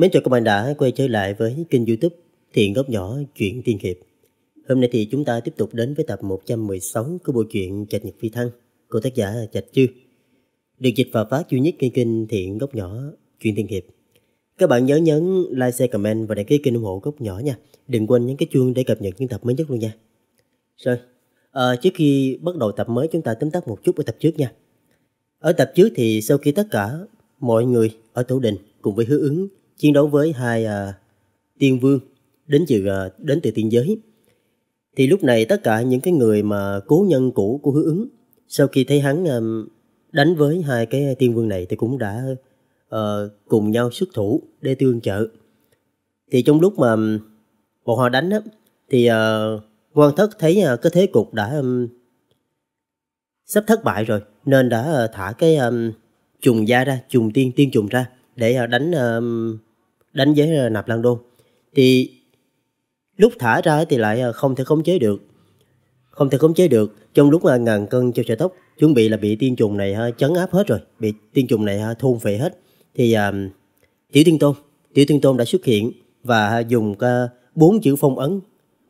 Mến chào các bạn đã quay trở lại với kênh youtube Thiện Góc Nhỏ Chuyện Tiên Hiệp. Hôm nay thì chúng ta tiếp tục đến với tập 116 của bộ truyện Trạch Nhật Phi Thăng của tác giả Trạch Chư. Được dịch và phát duy nhất trên kênh Thiện Góc Nhỏ Chuyện Tiên Hiệp. Các bạn nhớ nhấn like, share, comment và đăng ký kênh ủng hộ Góc Nhỏ nha. Đừng quên nhấn cái chuông để cập nhật những tập mới nhất luôn nha. Rồi, à, trước khi bắt đầu tập mới chúng ta tóm tắt một chút ở tập trước nha. Ở tập trước thì sau khi tất cả mọi người ở Tổ Đình cùng với Hứa ứng chiến đấu với hai à, tiên vương đến từ à, đến từ tiên giới. Thì lúc này tất cả những cái người mà cố nhân cũ của hứa ứng sau khi thấy hắn à, đánh với hai cái tiên vương này thì cũng đã à, cùng nhau xuất thủ để tương trợ. Thì trong lúc mà bọn họ đánh á, thì à, quan thất thấy à, cái thế cục đã um, sắp thất bại rồi nên đã ờ, thả cái um, trùng da ra trùng tiên tiên trùng ra để à, đánh đánh giới ờ, nạp lăng đô, thì lúc thả ra thì lại ờ, không thể khống chế được không thể khống chế được trong lúc mà ngàn cân treo sợi tóc chuẩn bị là bị tiên trùng này ờ, chấn áp hết rồi bị tiên trùng này thôn phệ hết thì uh, tiểu tiên tôn tiểu tiên tôn đã xuất hiện và dùng bốn chữ phong ấn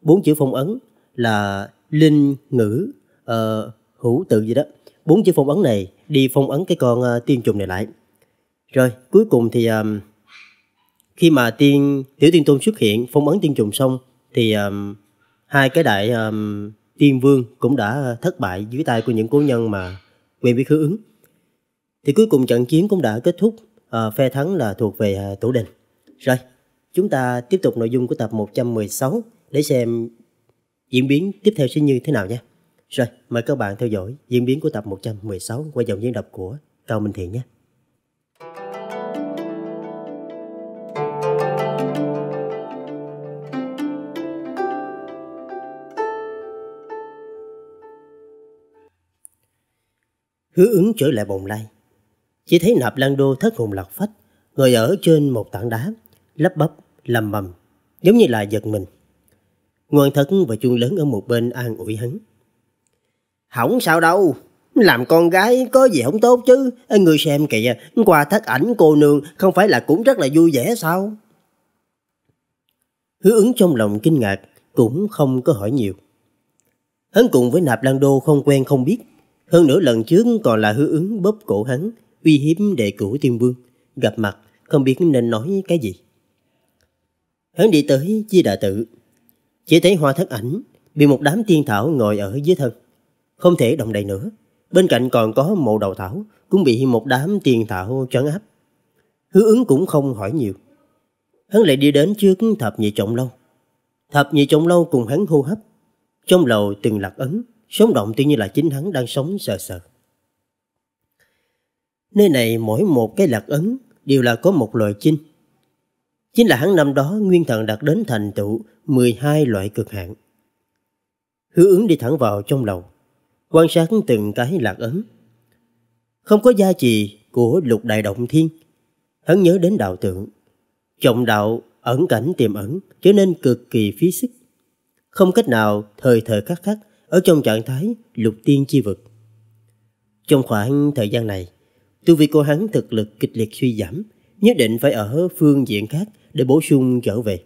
bốn chữ phong ấn là linh ngữ uh, hữu tự gì đó bốn chữ phong ấn này đi phong ấn cái con uh, tiên trùng này lại rồi cuối cùng thì uh, khi mà tiên tiểu tiên tôn xuất hiện phong ấn tiên trùng xong thì um, hai cái đại um, tiên vương cũng đã thất bại dưới tay của những cố nhân mà quyền biết hứa ứng thì cuối cùng trận chiến cũng đã kết thúc uh, phe thắng là thuộc về uh, tổ đình rồi chúng ta tiếp tục nội dung của tập 116 để xem diễn biến tiếp theo sẽ như thế nào nhé. Rồi, mời các bạn theo dõi diễn biến của tập 116 qua dòng diễn đọc của Cao Minh Thiện nhé. hứa ứng trở lại bồng lai. Chỉ thấy nạp lan đô thất hồn lạc phách, ngồi ở trên một tảng đá, lấp bắp, lầm mầm, giống như là giật mình. Ngoan thất và chuông lớn ở một bên an ủi hắn. hỏng sao đâu, làm con gái có gì không tốt chứ. Người xem kìa, qua thất ảnh cô nương không phải là cũng rất là vui vẻ sao? Hứa ứng trong lòng kinh ngạc, cũng không có hỏi nhiều. Hắn cùng với Nạp Lan Đô không quen không biết, hơn nữa lần trước còn là hứa ứng bóp cổ hắn, uy hiếp đệ cửu tiên vương. Gặp mặt, không biết nên nói cái gì. Hắn đi tới chi đà tự. Chỉ thấy hoa thất ảnh, bị một đám tiên thảo ngồi ở dưới thân. Không thể động đậy nữa. Bên cạnh còn có mộ đầu thảo, cũng bị một đám tiên thảo trấn áp. Hứa ứng cũng không hỏi nhiều. Hắn lại đi đến trước thập nhị trọng lâu. Thập nhị trọng lâu cùng hắn hô hấp. Trong lầu từng lạc ấn, Sống động tuy nhiên là chính hắn đang sống sờ sờ. Nơi này mỗi một cái lạc ấn đều là có một loại chinh. Chính là hắn năm đó nguyên thần đạt đến thành tựu 12 loại cực hạn. Hứa ứng đi thẳng vào trong lầu, quan sát từng cái lạc ấn. Không có gia trì của lục đại động thiên, hắn nhớ đến đạo tượng. Trọng đạo ẩn cảnh tiềm ẩn trở nên cực kỳ phí sức. Không cách nào thời thời khắc khắc ở trong trạng thái lục tiên chi vực. Trong khoảng thời gian này, tu vi của hắn thực lực kịch liệt suy giảm, nhất định phải ở phương diện khác để bổ sung trở về.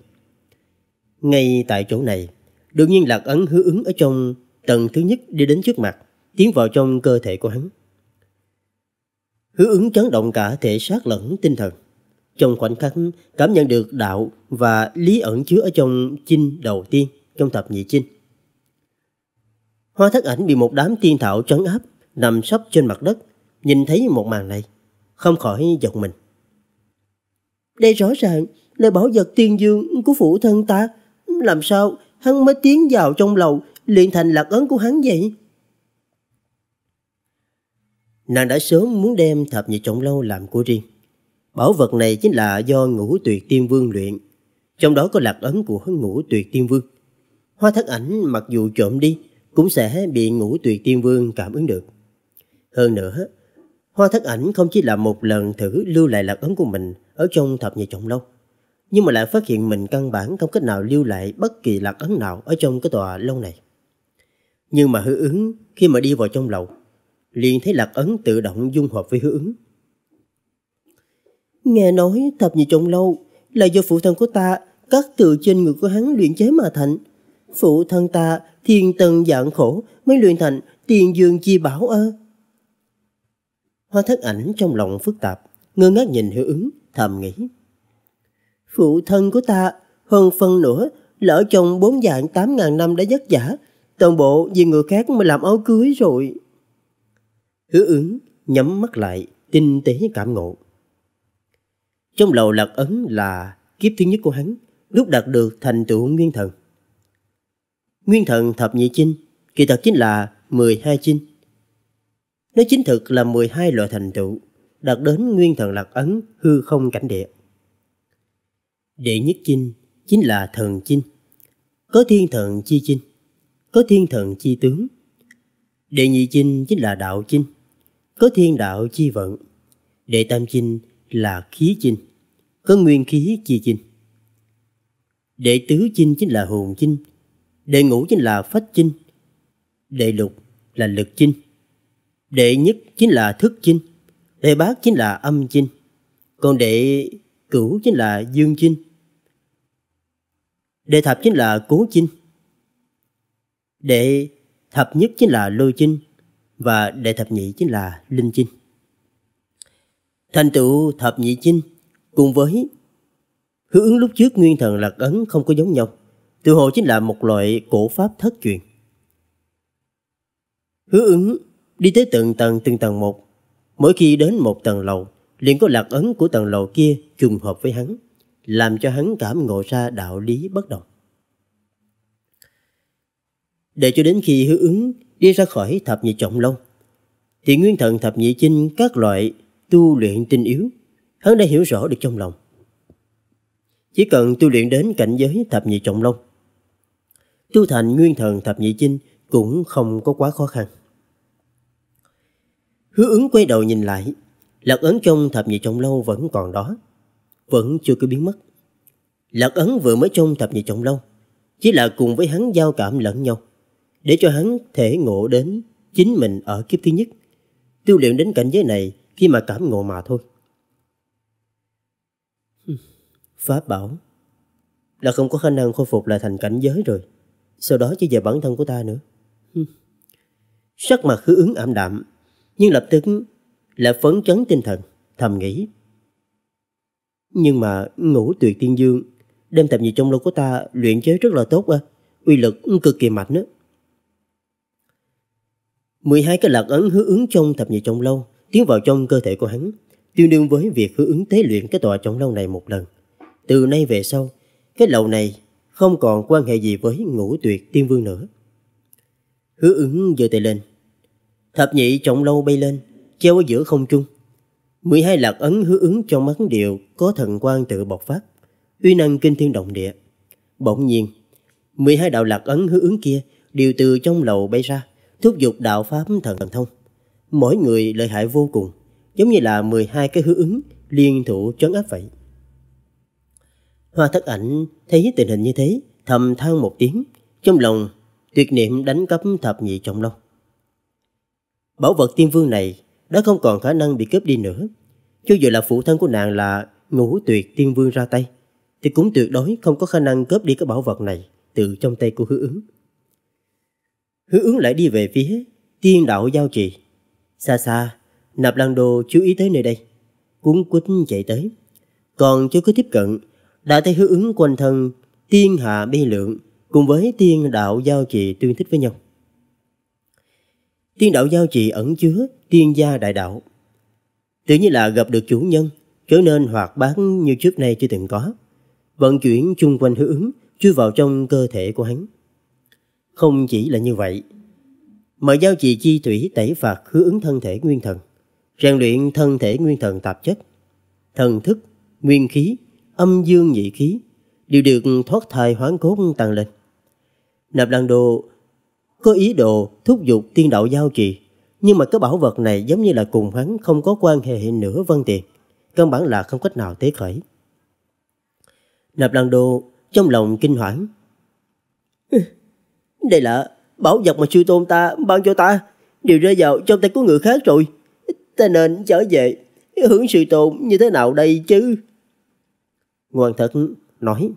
Ngay tại chỗ này, đột nhiên lạc ấn hứa ứng ở trong tầng thứ nhất đi đến trước mặt, tiến vào trong cơ thể của hắn. Hứa ứng chấn động cả thể xác lẫn tinh thần. Trong khoảnh khắc cảm nhận được đạo và lý ẩn chứa ở trong chinh đầu tiên trong thập nhị chinh. Hoa thất ảnh bị một đám tiên thảo trấn áp, nằm sấp trên mặt đất, nhìn thấy một màn này, không khỏi giật mình. Đây rõ ràng là bảo vật tiên dương của phụ thân ta, làm sao hắn mới tiến vào trong lầu luyện thành lạc ấn của hắn vậy? Nàng đã sớm muốn đem thập nhị trọng lâu làm của riêng. Bảo vật này chính là do ngũ tuyệt tiên vương luyện, trong đó có lạc ấn của ngũ tuyệt tiên vương. Hoa thất ảnh mặc dù trộm đi cũng sẽ bị ngũ tuyệt tiên vương cảm ứng được. Hơn nữa, hoa thất ảnh không chỉ là một lần thử lưu lại lạc ấn của mình ở trong thập nhị trọng lâu, nhưng mà lại phát hiện mình căn bản không cách nào lưu lại bất kỳ lạc ấn nào ở trong cái tòa lâu này. Nhưng mà hữu ứng khi mà đi vào trong lầu, liền thấy lạc ấn tự động dung hợp với hữu ứng. Nghe nói thập nhị trọng lâu là do phụ thân của ta cắt từ trên người của hắn luyện chế mà thành. Phụ thân ta thiên tân dạng khổ mới luyện thành tiền dương chi bảo ơ. Hoa thất ảnh trong lòng phức tạp, ngơ ngác nhìn hiệu ứng, thầm nghĩ. Phụ thân của ta, hơn phân nửa lỡ chồng bốn dạng tám ngàn năm đã vất vả, toàn bộ vì người khác mà làm áo cưới rồi. Hứa ứng nhắm mắt lại, tinh tế cảm ngộ. Trong lầu lạc ấn là kiếp thứ nhất của hắn, lúc đạt được thành tựu nguyên thần. Nguyên thần thập nhị chinh, kỳ thật chính là 12 chinh. Nó chính thực là 12 loại thành tựu, đạt đến nguyên thần lạc ấn hư không cảnh địa. Đệ nhất chinh chính là thần chinh. Có thiên thần chi chinh, có thiên thần chi tướng. Đệ nhị chinh chính là đạo chinh, có thiên đạo chi vận. Đệ tam chinh là khí chinh, có nguyên khí chi chinh. Đệ tứ chinh chính là hồn chinh, Đệ ngũ chính là phách chinh, đệ lục là lực chinh, đệ nhất chính là thức chinh, đệ bát chính là âm chinh, còn đệ cửu chính là dương chinh. Đệ thập chính là cố chinh. Đệ thập nhất chính là lôi chinh và đệ thập nhị chính là linh chinh. Thành tựu thập nhị chinh cùng với hướng ứng lúc trước nguyên thần lạc ấn không có giống nhau từ hồ chính là một loại cổ pháp thất truyền. Hứa ứng đi tới từng tầng từng tầng một. Mỗi khi đến một tầng lầu, liền có lạc ấn của tầng lầu kia trùng hợp với hắn, làm cho hắn cảm ngộ ra đạo lý bất đồng. Để cho đến khi hứa ứng đi ra khỏi thập nhị trọng lâu, thì nguyên thần thập nhị chinh các loại tu luyện tinh yếu, hắn đã hiểu rõ được trong lòng. Chỉ cần tu luyện đến cảnh giới thập nhị trọng long tu thành nguyên thần thập nhị chinh cũng không có quá khó khăn. Hứa ứng quay đầu nhìn lại, lật ấn trong thập nhị trọng lâu vẫn còn đó, vẫn chưa có biến mất. lật ấn vừa mới trong thập nhị trọng lâu, chỉ là cùng với hắn giao cảm lẫn nhau, để cho hắn thể ngộ đến chính mình ở kiếp thứ nhất, tiêu luyện đến cảnh giới này khi mà cảm ngộ mà thôi. Pháp bảo là không có khả năng khôi phục lại thành cảnh giới rồi sau đó chỉ về bản thân của ta nữa. Ừ. Sắc mặt hứa ứng ảm đạm, nhưng lập tức lại phấn chấn tinh thần, thầm nghĩ. Nhưng mà ngủ tuyệt tiên dương, đem tập nhiệt trong lâu của ta luyện chế rất là tốt, à, uy lực cực kỳ mạnh đó. 12 cái lạc ấn hứa ứng trong thập nhị trong lâu tiến vào trong cơ thể của hắn, tương đương với việc hứa ứng tế luyện cái tòa trong lâu này một lần. Từ nay về sau, cái lầu này không còn quan hệ gì với ngũ tuyệt tiên vương nữa. Hứa ứng giơ tay lên. Thập nhị trọng lâu bay lên, treo ở giữa không trung. 12 lạc ấn hứa ứng trong mắt đều có thần quan tự bộc phát, uy năng kinh thiên động địa. Bỗng nhiên, 12 đạo lạc ấn hứa ứng kia đều từ trong lầu bay ra, thúc giục đạo pháp thần thông. Mỗi người lợi hại vô cùng, giống như là 12 cái hứa ứng liên thủ trấn áp vậy. Hoa thất ảnh thấy tình hình như thế, thầm than một tiếng, trong lòng tuyệt niệm đánh cắp thập nhị trọng long. Bảo vật tiên vương này đã không còn khả năng bị cướp đi nữa. Cho dù là phụ thân của nàng là ngũ tuyệt tiên vương ra tay, thì cũng tuyệt đối không có khả năng cướp đi cái bảo vật này từ trong tay của hứa ứng. Hứa ứng lại đi về phía tiên đạo giao trì. Xa xa, nạp lăng đồ chú ý tới nơi đây, cuốn quýt chạy tới. Còn chưa có tiếp cận đã thấy hữu ứng quanh thân tiên hạ bi lượng cùng với tiên đạo giao trì tương thích với nhau. Tiên đạo giao trì ẩn chứa tiên gia đại đạo. Tự nhiên là gặp được chủ nhân, trở nên hoạt bát như trước nay chưa từng có. Vận chuyển chung quanh hữu ứng, chui vào trong cơ thể của hắn. Không chỉ là như vậy, mà giao trì chi thủy tẩy phạt hữu ứng thân thể nguyên thần, rèn luyện thân thể nguyên thần tạp chất, thần thức, nguyên khí, âm dương nhị khí đều được thoát thai hoán cốt tăng lên. Nạp Lan Đô có ý đồ thúc giục tiên đạo giao trì, nhưng mà cái bảo vật này giống như là cùng hắn không có quan hệ nửa văn tiền, căn bản là không cách nào tế khởi. Nạp Lan Đô trong lòng kinh hoảng. Ừ, đây là bảo vật mà sư tôn ta ban cho ta, đều rơi vào trong tay của người khác rồi. Ta nên trở về hưởng sự tồn như thế nào đây chứ? Nguồn thực nói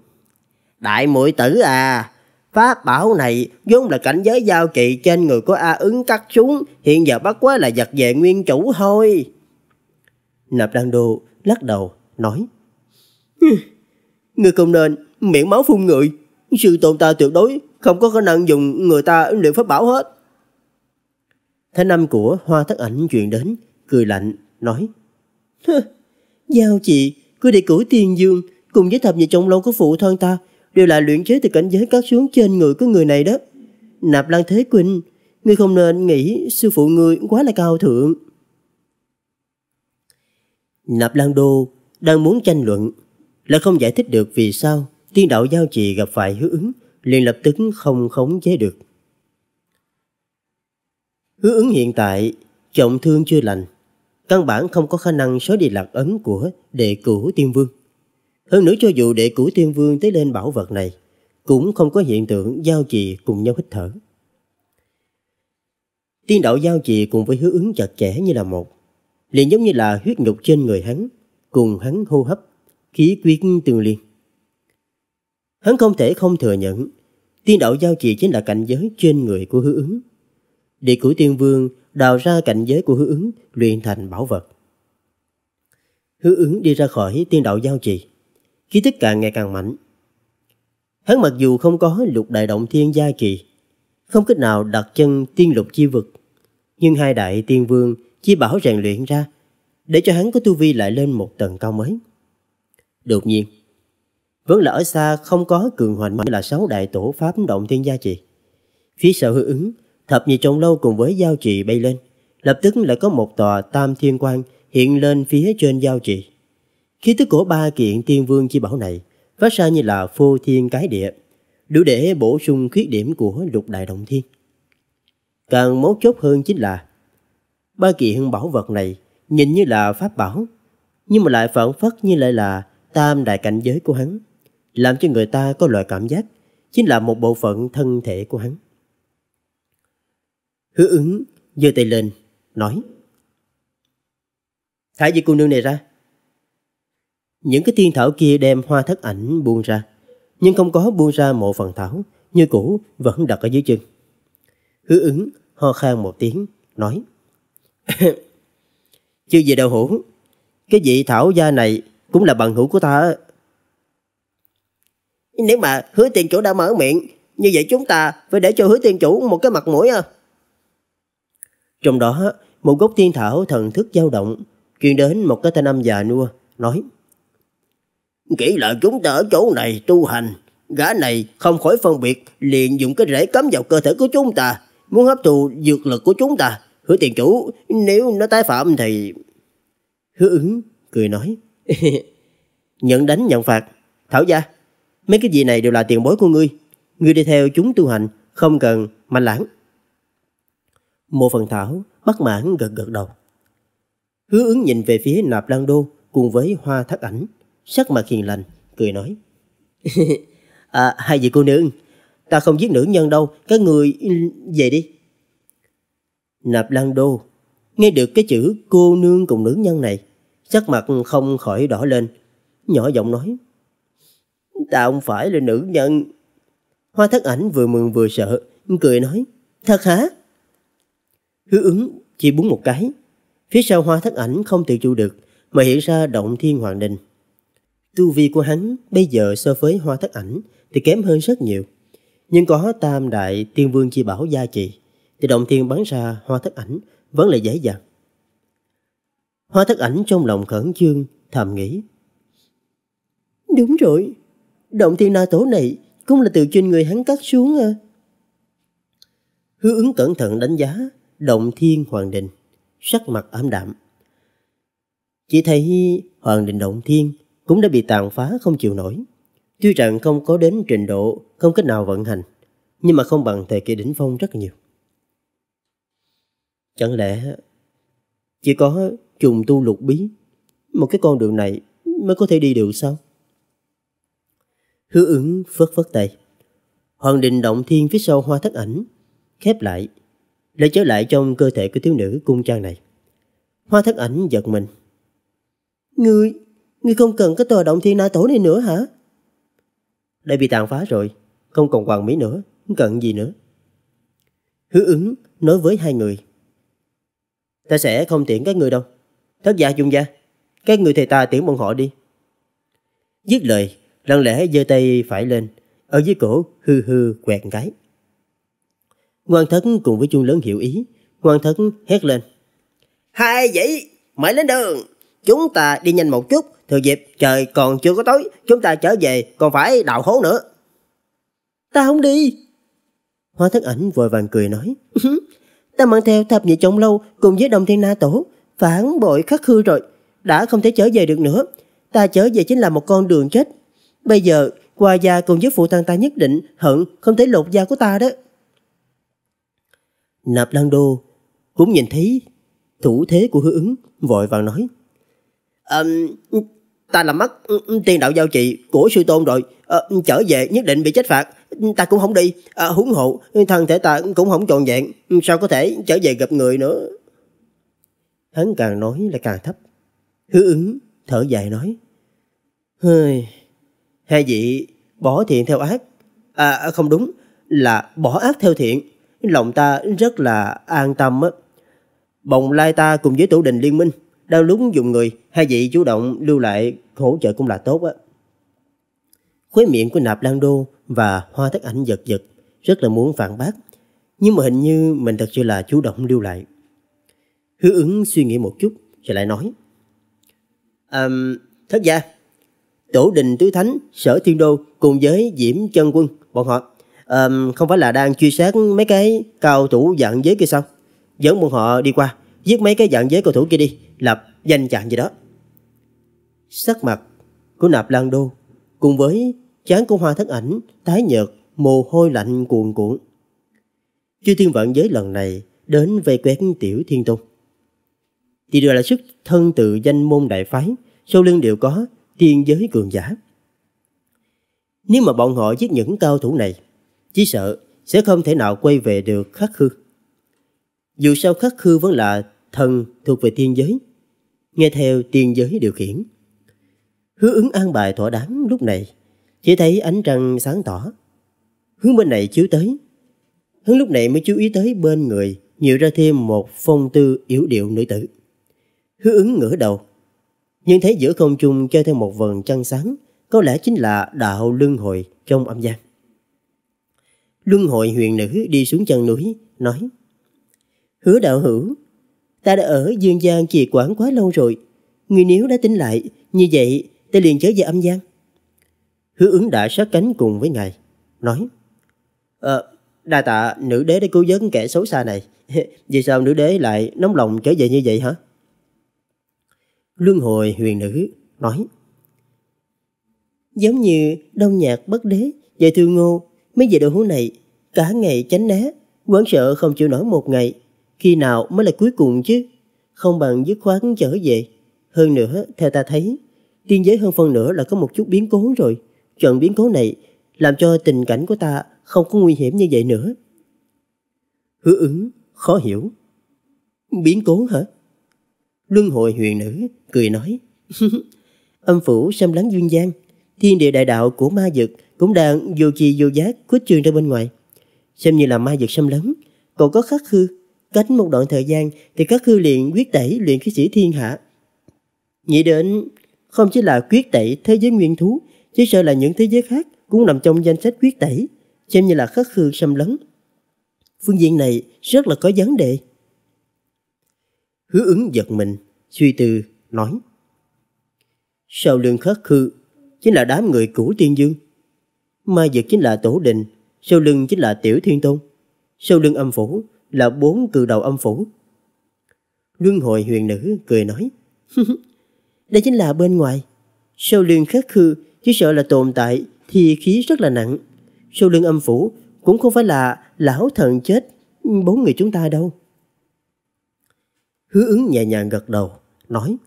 Đại muội tử à Pháp bảo này vốn là cảnh giới giao trì trên người của A ứng cắt xuống Hiện giờ bắt quá là giật về nguyên chủ thôi Nạp Đăng Đô lắc đầu nói Người không nên miệng máu phun người sự tồn ta tuyệt đối không có khả năng dùng người ta luyện pháp bảo hết Thanh năm của hoa thất ảnh truyền đến Cười lạnh nói Giao chị cứ để cửi tiên dương cùng với thập nhị trọng long của phụ thân ta đều là luyện chế từ cảnh giới cắt xuống trên người của người này đó. Nạp Lan Thế Quỳnh, ngươi không nên nghĩ sư phụ ngươi quá là cao thượng. Nạp Lan Đô đang muốn tranh luận, lại không giải thích được vì sao tiên đạo giao trì gặp phải hứa ứng, liền lập tức không khống chế được. Hứa ứng hiện tại trọng thương chưa lành, căn bản không có khả năng xóa đi lạc ấn của đệ cửu tiên vương. Hơn nữa cho dù đệ cửu tiên vương tới lên bảo vật này, cũng không có hiện tượng giao trì cùng nhau hít thở. Tiên đạo giao trì cùng với hứa ứng chặt chẽ như là một, liền giống như là huyết ngục trên người hắn, cùng hắn hô hấp, khí quyết tương liên. Hắn không thể không thừa nhận, tiên đạo giao trì chính là cảnh giới trên người của hứa ứng. đệ cửu tiên vương đào ra cảnh giới của hứa ứng luyện thành bảo vật. Hứa ứng đi ra khỏi tiên đạo giao trì, khí tức càng ngày càng mạnh. Hắn mặc dù không có lục đại động thiên gia kỳ, không cách nào đặt chân tiên lục chi vực, nhưng hai đại tiên vương chi bảo rèn luyện ra để cho hắn có tu vi lại lên một tầng cao mới. Đột nhiên, vẫn là ở xa không có cường hoành như là sáu đại tổ pháp động thiên gia trì. Phía sau hư ứng, thập nhị trọng lâu cùng với giao trì bay lên, lập tức lại có một tòa tam thiên quan hiện lên phía trên giao trì. Khí tức của ba kiện tiên vương chi bảo này phát ra như là phô thiên cái địa, đủ để bổ sung khuyết điểm của lục đại động thiên. Càng mấu chốt hơn chính là ba kiện bảo vật này nhìn như là pháp bảo, nhưng mà lại phản phất như lại là tam đại cảnh giới của hắn, làm cho người ta có loại cảm giác chính là một bộ phận thân thể của hắn. Hứa ứng giơ tay lên, nói Thả vị cô nương này ra những cái tiên thảo kia đem hoa thất ảnh buông ra, nhưng không có buông ra mộ phần thảo, như cũ vẫn đặt ở dưới chân. Hứa ứng ho khan một tiếng, nói Chưa gì đâu hữu, cái vị thảo gia này cũng là bằng hữu của ta. Nếu mà hứa tiên chủ đã mở miệng, như vậy chúng ta phải để cho hứa tiên chủ một cái mặt mũi à. Trong đó, một gốc tiên thảo thần thức dao động, truyền đến một cái thanh âm già nua, nói Kỹ là chúng ta ở chỗ này tu hành, gã này không khỏi phân biệt liền dùng cái rễ cấm vào cơ thể của chúng ta, muốn hấp thụ dược lực của chúng ta. Hứa tiền chủ, nếu nó tái phạm thì... Hứa ứng, cười nói. nhận đánh nhận phạt. Thảo gia, mấy cái gì này đều là tiền bối của ngươi. Ngươi đi theo chúng tu hành, không cần manh lãng. Mộ phần thảo bất mãn gật gật đầu. Hứa ứng nhìn về phía nạp lan đô cùng với hoa thác ảnh sắc mặt hiền lành, cười nói. à, hai vị cô nương, ta không giết nữ nhân đâu, các người về đi. Nạp Lan Đô nghe được cái chữ cô nương cùng nữ nhân này, sắc mặt không khỏi đỏ lên, nhỏ giọng nói. Ta không phải là nữ nhân. Hoa thất ảnh vừa mừng vừa sợ, cười nói. Thật hả? Hứa ứng chỉ búng một cái. Phía sau hoa thất ảnh không tự chủ được, mà hiện ra động thiên hoàng đình tu vi của hắn bây giờ so với hoa thất ảnh thì kém hơn rất nhiều. Nhưng có tam đại tiên vương chi bảo gia trì, thì động thiên bắn ra hoa thất ảnh vẫn là dễ dàng. Hoa thất ảnh trong lòng khẩn trương, thầm nghĩ. Đúng rồi, động thiên na tổ này cũng là từ trên người hắn cắt xuống à. Hứa ứng cẩn thận đánh giá động thiên hoàng đình, sắc mặt ảm đạm. Chỉ thấy hoàng đình động thiên cũng đã bị tàn phá không chịu nổi. Tuy rằng không có đến trình độ không cách nào vận hành, nhưng mà không bằng thời kỳ đỉnh phong rất nhiều. Chẳng lẽ chỉ có trùng tu lục bí, một cái con đường này mới có thể đi được sao? Hứa ứng phớt phớt tay. Hoàng đình động thiên phía sau hoa thất ảnh, khép lại, lại trở lại trong cơ thể của thiếu nữ cung trang này. Hoa thất ảnh giật mình. Ngươi, Ngươi không cần cái tòa động thiên na tổ này nữa hả? Đã bị tàn phá rồi, không còn hoàng mỹ nữa, cần gì nữa. Hứa ứng nói với hai người. Ta sẽ không tiễn các người đâu. Thất giả dung gia, các người thầy ta tiễn bọn họ đi. Dứt lời, lặng lẽ giơ tay phải lên, ở dưới cổ hư hư quẹt cái. Ngoan thất cùng với chuông lớn hiểu ý, ngoan thất hét lên. Hai vậy, mãi lên đường! Chúng ta đi nhanh một chút, thừa dịp trời còn chưa có tối, chúng ta trở về còn phải đào hố nữa. Ta không đi. Hoa thất ảnh vội vàng cười nói. ta mang theo thập nhị trọng lâu cùng với đồng thiên na tổ, phản bội khắc hư rồi, đã không thể trở về được nữa. Ta trở về chính là một con đường chết. Bây giờ, qua gia cùng với phụ thân ta nhất định hận không thể lột da của ta đó. Nạp Lan Đô cũng nhìn thấy thủ thế của hứa ứng, vội vàng nói à, ta làm mất tiền đạo giao trị của sư tôn rồi à, trở về nhất định bị trách phạt ta cũng không đi à, huống hộ thân thể ta cũng không trọn vẹn sao có thể trở về gặp người nữa hắn càng nói là càng thấp hứa ứng thở dài nói hơi hai vị bỏ thiện theo ác à không đúng là bỏ ác theo thiện lòng ta rất là an tâm á bồng lai ta cùng với tổ đình liên minh đau lúng dùng người, hai vị chủ động lưu lại hỗ trợ cũng là tốt á. Khóe miệng của Nạp Lan Đô và Hoa Thất Ảnh giật giật, rất là muốn phản bác. Nhưng mà hình như mình thật sự là chủ động lưu lại. Hứa ứng suy nghĩ một chút, rồi lại nói. Um, thất gia, Tổ đình Tứ Thánh, Sở Thiên Đô cùng với Diễm Chân Quân, bọn họ um, không phải là đang truy sát mấy cái cao thủ dạng giới kia sao? Dẫn bọn họ đi qua, giết mấy cái dạng giới cầu thủ kia đi lập danh trạng gì đó. Sắc mặt của nạp lan đô cùng với chán của hoa thất ảnh tái nhợt mồ hôi lạnh cuồn cuộn. Chư thiên vạn giới lần này đến vây quét tiểu thiên tôn. Thì đều là xuất thân tự danh môn đại phái, sau lưng đều có thiên giới cường giả. Nếu mà bọn họ giết những cao thủ này, chỉ sợ sẽ không thể nào quay về được khắc khư. Dù sao khắc khư vẫn là thần thuộc về thiên giới, nghe theo tiên giới điều khiển. Hứa ứng an bài thỏa đáng lúc này, chỉ thấy ánh trăng sáng tỏ. Hướng bên này chiếu tới. Hướng lúc này mới chú ý tới bên người, nhiều ra thêm một phong tư yếu điệu nữ tử. Hứa ứng ngửa đầu, nhưng thấy giữa không trung treo theo một vầng trăng sáng, có lẽ chính là đạo luân hồi trong âm gian. Luân hội huyền nữ đi xuống chân núi, nói Hứa đạo hữu, Ta đã ở Dương gian trì quản quá lâu rồi. Người nếu đã tính lại, như vậy ta liền trở về âm gian Hứa ứng đã sát cánh cùng với ngài, nói Ờ, đa tạ nữ đế đã cứu vớt kẻ xấu xa này. Vì sao nữ đế lại nóng lòng trở về như vậy hả? Luân hồi huyền nữ nói Giống như đông nhạc bất đế về thư ngô Mấy vị đội hú này Cả ngày tránh né Quán sợ không chịu nổi một ngày khi nào mới là cuối cùng chứ? Không bằng dứt khoát trở về. Hơn nữa, theo ta thấy, tiên giới hơn phần nữa là có một chút biến cố rồi. Trận biến cố này làm cho tình cảnh của ta không có nguy hiểm như vậy nữa. Hứa ứng, khó hiểu. Biến cố hả? Luân hồi huyền nữ, cười nói. Âm phủ xâm lắng dương gian, thiên địa đại đạo của ma dực cũng đang vô trì vô giác quyết trường ra bên ngoài. Xem như là ma dực xâm lấn, còn có khắc hư Cách một đoạn thời gian thì các hư luyện quyết tẩy luyện khí sĩ thiên hạ. Nghĩ đến không chỉ là quyết tẩy thế giới nguyên thú, chứ sợ là những thế giới khác cũng nằm trong danh sách quyết tẩy, xem như là khắc khư xâm lấn. Phương diện này rất là có vấn đề. Hứa ứng giật mình, suy tư, nói. Sau lưng khắc khư chính là đám người cũ tiên dương. Ma vật chính là tổ đình, sau lưng chính là tiểu thiên tôn. Sau lưng âm phủ là bốn cự đầu âm phủ. Luân hồi huyền nữ cười nói Đây chính là bên ngoài Sau lưng khắc khư Chỉ sợ là tồn tại Thì khí rất là nặng Sau lưng âm phủ Cũng không phải là lão thần chết Bốn người chúng ta đâu Hứa ứng nhẹ nhàng gật đầu Nói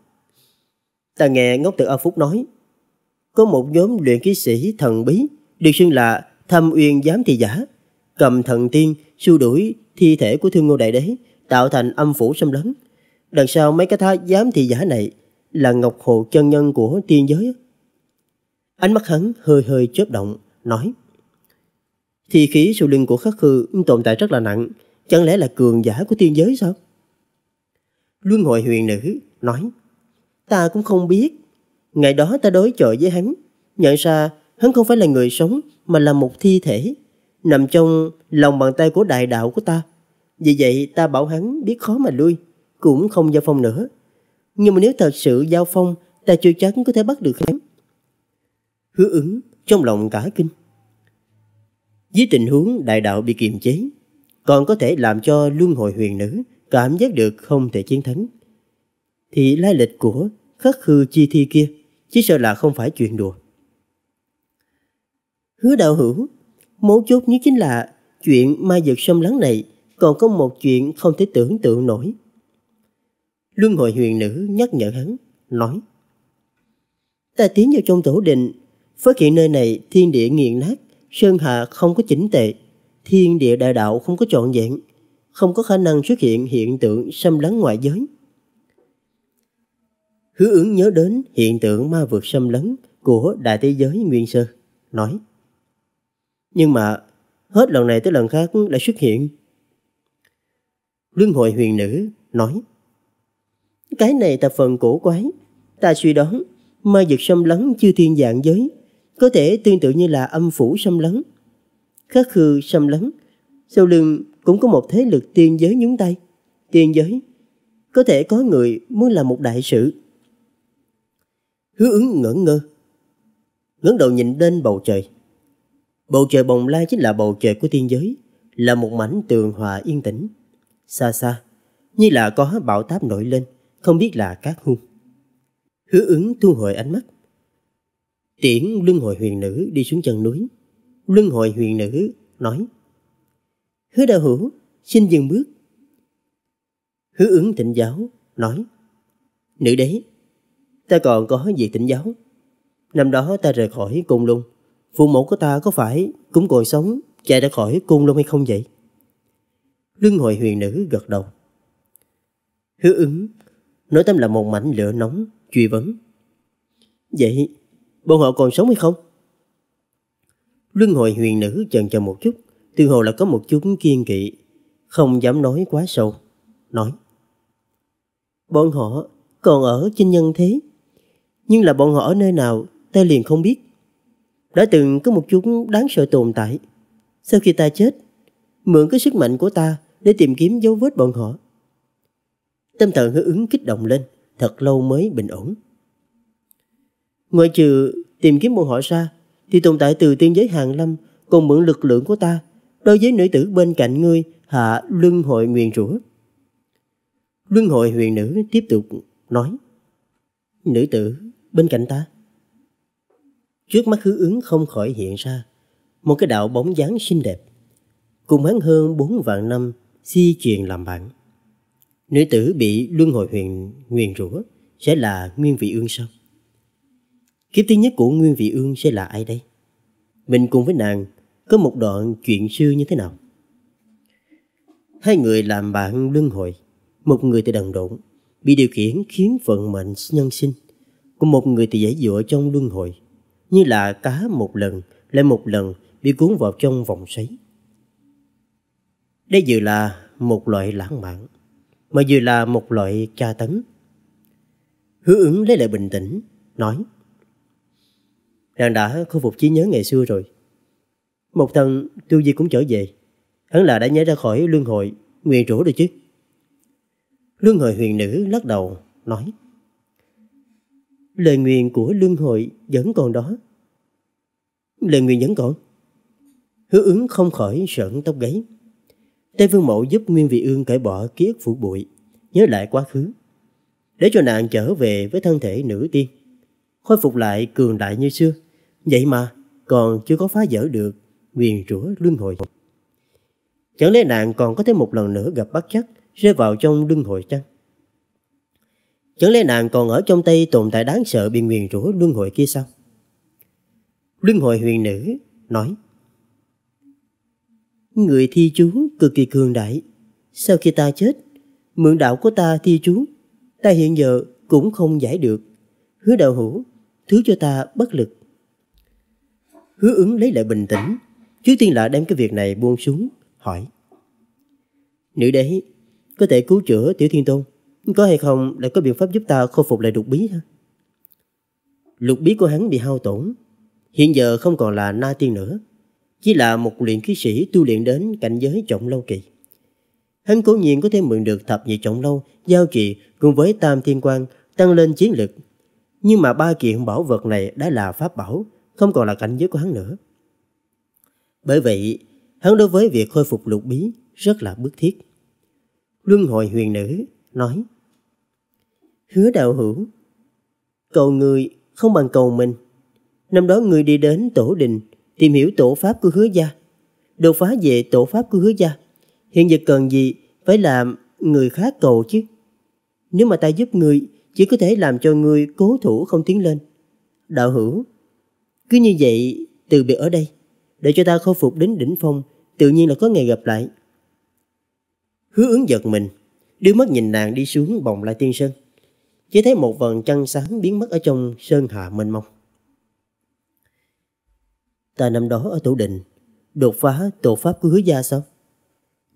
Ta nghe ngốc tự A Phúc nói Có một nhóm luyện khí sĩ thần bí Được xưng là Thâm Uyên Giám Thị Giả cầm thần tiên, xua đuổi thi thể của thương ngô đại đế, tạo thành âm phủ xâm lấn. Đằng sau mấy cái thá dám thị giả này là Ngọc Hồ chân nhân của tiên giới. Ánh mắt hắn hơi hơi chớp động, nói Thi khí sau lưng của khắc khư tồn tại rất là nặng, chẳng lẽ là cường giả của tiên giới sao? Luân hội huyền nữ nói Ta cũng không biết, ngày đó ta đối chọi với hắn, nhận ra hắn không phải là người sống mà là một thi thể nằm trong lòng bàn tay của đại đạo của ta. Vì vậy ta bảo hắn biết khó mà lui, cũng không giao phong nữa. Nhưng mà nếu thật sự giao phong, ta chưa chắc có thể bắt được hắn. Hứa ứng trong lòng cả kinh. Với tình huống đại đạo bị kiềm chế, còn có thể làm cho luân hồi huyền nữ cảm giác được không thể chiến thắng. Thì lai lịch của khắc hư chi thi kia, chỉ sợ là không phải chuyện đùa. Hứa đạo hữu Mấu chốt nhất chính là chuyện ma vật xâm lắng này còn có một chuyện không thể tưởng tượng nổi. Luân hồi huyền nữ nhắc nhở hắn, nói Ta tiến vào trong tổ đình, phát hiện nơi này thiên địa nghiền nát, sơn hạ không có chỉnh tệ, thiên địa đại đạo không có trọn vẹn, không có khả năng xuất hiện hiện tượng xâm lấn ngoại giới. Hứa ứng nhớ đến hiện tượng ma vượt xâm lấn của đại thế giới Nguyên Sơ, nói nhưng mà hết lần này tới lần khác lại xuất hiện. Lương hội huyền nữ nói Cái này là phần cổ quái. Ta suy đoán ma dực xâm lấn chưa thiên dạng giới có thể tương tự như là âm phủ xâm lấn. Khắc khư xâm lấn sau lưng cũng có một thế lực tiên giới nhúng tay. Tiên giới có thể có người muốn làm một đại sự. Hứa ứng ngỡ ngơ ngẩng đầu nhìn lên bầu trời Bầu trời bồng lai chính là bầu trời của tiên giới, là một mảnh tường hòa yên tĩnh. Xa xa, như là có bão táp nổi lên, không biết là các hung. Hứa ứng thu hồi ánh mắt. Tiễn luân hồi huyền nữ đi xuống chân núi. Luân hồi huyền nữ nói Hứa đạo hữu, xin dừng bước. Hứa ứng tịnh giáo, nói Nữ đế, ta còn có gì tịnh giáo. Năm đó ta rời khỏi cung lung, Phụ mẫu của ta có phải cũng còn sống Chạy ra khỏi cung luôn hay không vậy Lương hồi huyền nữ gật đầu Hứa ứng Nói tâm là một mảnh lửa nóng Truy vấn Vậy bọn họ còn sống hay không Luân hồi huyền nữ chần chờ một chút Từ hồ là có một chút kiên kỵ Không dám nói quá sâu Nói Bọn họ còn ở trên nhân thế Nhưng là bọn họ ở nơi nào Ta liền không biết đã từng có một chúng đáng sợ tồn tại. Sau khi ta chết, mượn cái sức mạnh của ta để tìm kiếm dấu vết bọn họ. Tâm thần hứa ứng kích động lên, thật lâu mới bình ổn. Ngoại trừ tìm kiếm bọn họ ra, thì tồn tại từ tiên giới hàng lâm còn mượn lực lượng của ta đối với nữ tử bên cạnh ngươi hạ luân hội nguyền rủa. Luân hội huyền nữ tiếp tục nói Nữ tử bên cạnh ta Trước mắt hứa ứng không khỏi hiện ra một cái đạo bóng dáng xinh đẹp. Cùng hắn hơn bốn vạn năm si truyền làm bạn. Nữ tử bị luân hồi huyền nguyền rủa sẽ là Nguyên Vị Ương sao? Kiếp thứ nhất của Nguyên Vị Ương sẽ là ai đây? Mình cùng với nàng có một đoạn chuyện xưa như thế nào? Hai người làm bạn luân hồi, một người thì đần độn, bị điều khiển khiến vận mệnh nhân sinh, còn một người thì dễ dụa trong luân hồi, như là cá một lần lại một lần bị cuốn vào trong vòng xoáy. Đây vừa là một loại lãng mạn, mà vừa là một loại tra tấn. Hứa ứng lấy lại bình tĩnh, nói Nàng đã khôi phục trí nhớ ngày xưa rồi. Một thần tiêu di cũng trở về. Hắn là đã nhảy ra khỏi lương hội, nguyện rủa rồi chứ. Lương hội huyền nữ lắc đầu, nói lời nguyện của lương hội vẫn còn đó. Lời nguyện vẫn còn. Hứa ứng không khỏi sợn tóc gáy. Tây Vương mẫu giúp Nguyên Vị Ương cởi bỏ ký ức phủ bụi, nhớ lại quá khứ. Để cho nàng trở về với thân thể nữ tiên. Khôi phục lại cường đại như xưa. Vậy mà còn chưa có phá vỡ được nguyền rủa luân hồi. Chẳng lẽ nàng còn có thể một lần nữa gặp bất chắc rơi vào trong luân hồi chăng? Chẳng lẽ nàng còn ở trong tay tồn tại đáng sợ bị nguyền rủa luân hồi kia sao? Luân hồi huyền nữ nói Người thi chú cực kỳ cường đại Sau khi ta chết Mượn đạo của ta thi chú Ta hiện giờ cũng không giải được Hứa đạo hữu Thứ cho ta bất lực Hứa ứng lấy lại bình tĩnh Trước tiên là đem cái việc này buông xuống Hỏi Nữ đế Có thể cứu chữa tiểu thiên tôn có hay không lại có biện pháp giúp ta khôi phục lại lục bí ha Lục bí của hắn bị hao tổn, hiện giờ không còn là na tiên nữa, chỉ là một luyện khí sĩ tu luyện đến cảnh giới trọng lâu kỳ. Hắn cố nhiên có thể mượn được thập nhị trọng lâu, giao trị cùng với tam thiên quan tăng lên chiến lực. Nhưng mà ba kiện bảo vật này đã là pháp bảo, không còn là cảnh giới của hắn nữa. Bởi vậy, hắn đối với việc khôi phục lục bí rất là bức thiết. Luân hồi huyền nữ nói Hứa đạo hữu, cầu người không bằng cầu mình. Năm đó người đi đến tổ đình tìm hiểu tổ pháp của hứa gia, đột phá về tổ pháp của hứa gia. Hiện giờ cần gì phải làm người khác cầu chứ. Nếu mà ta giúp người chỉ có thể làm cho người cố thủ không tiến lên. Đạo hữu, cứ như vậy từ biệt ở đây, để cho ta khôi phục đến đỉnh phong, tự nhiên là có ngày gặp lại. Hứa ứng giật mình, Đưa mắt nhìn nàng đi xuống bồng lai tiên sơn Chỉ thấy một vần trăng sáng biến mất ở trong sơn hà mênh mông Ta năm đó ở Tổ đình Đột phá tổ pháp của hứa gia sao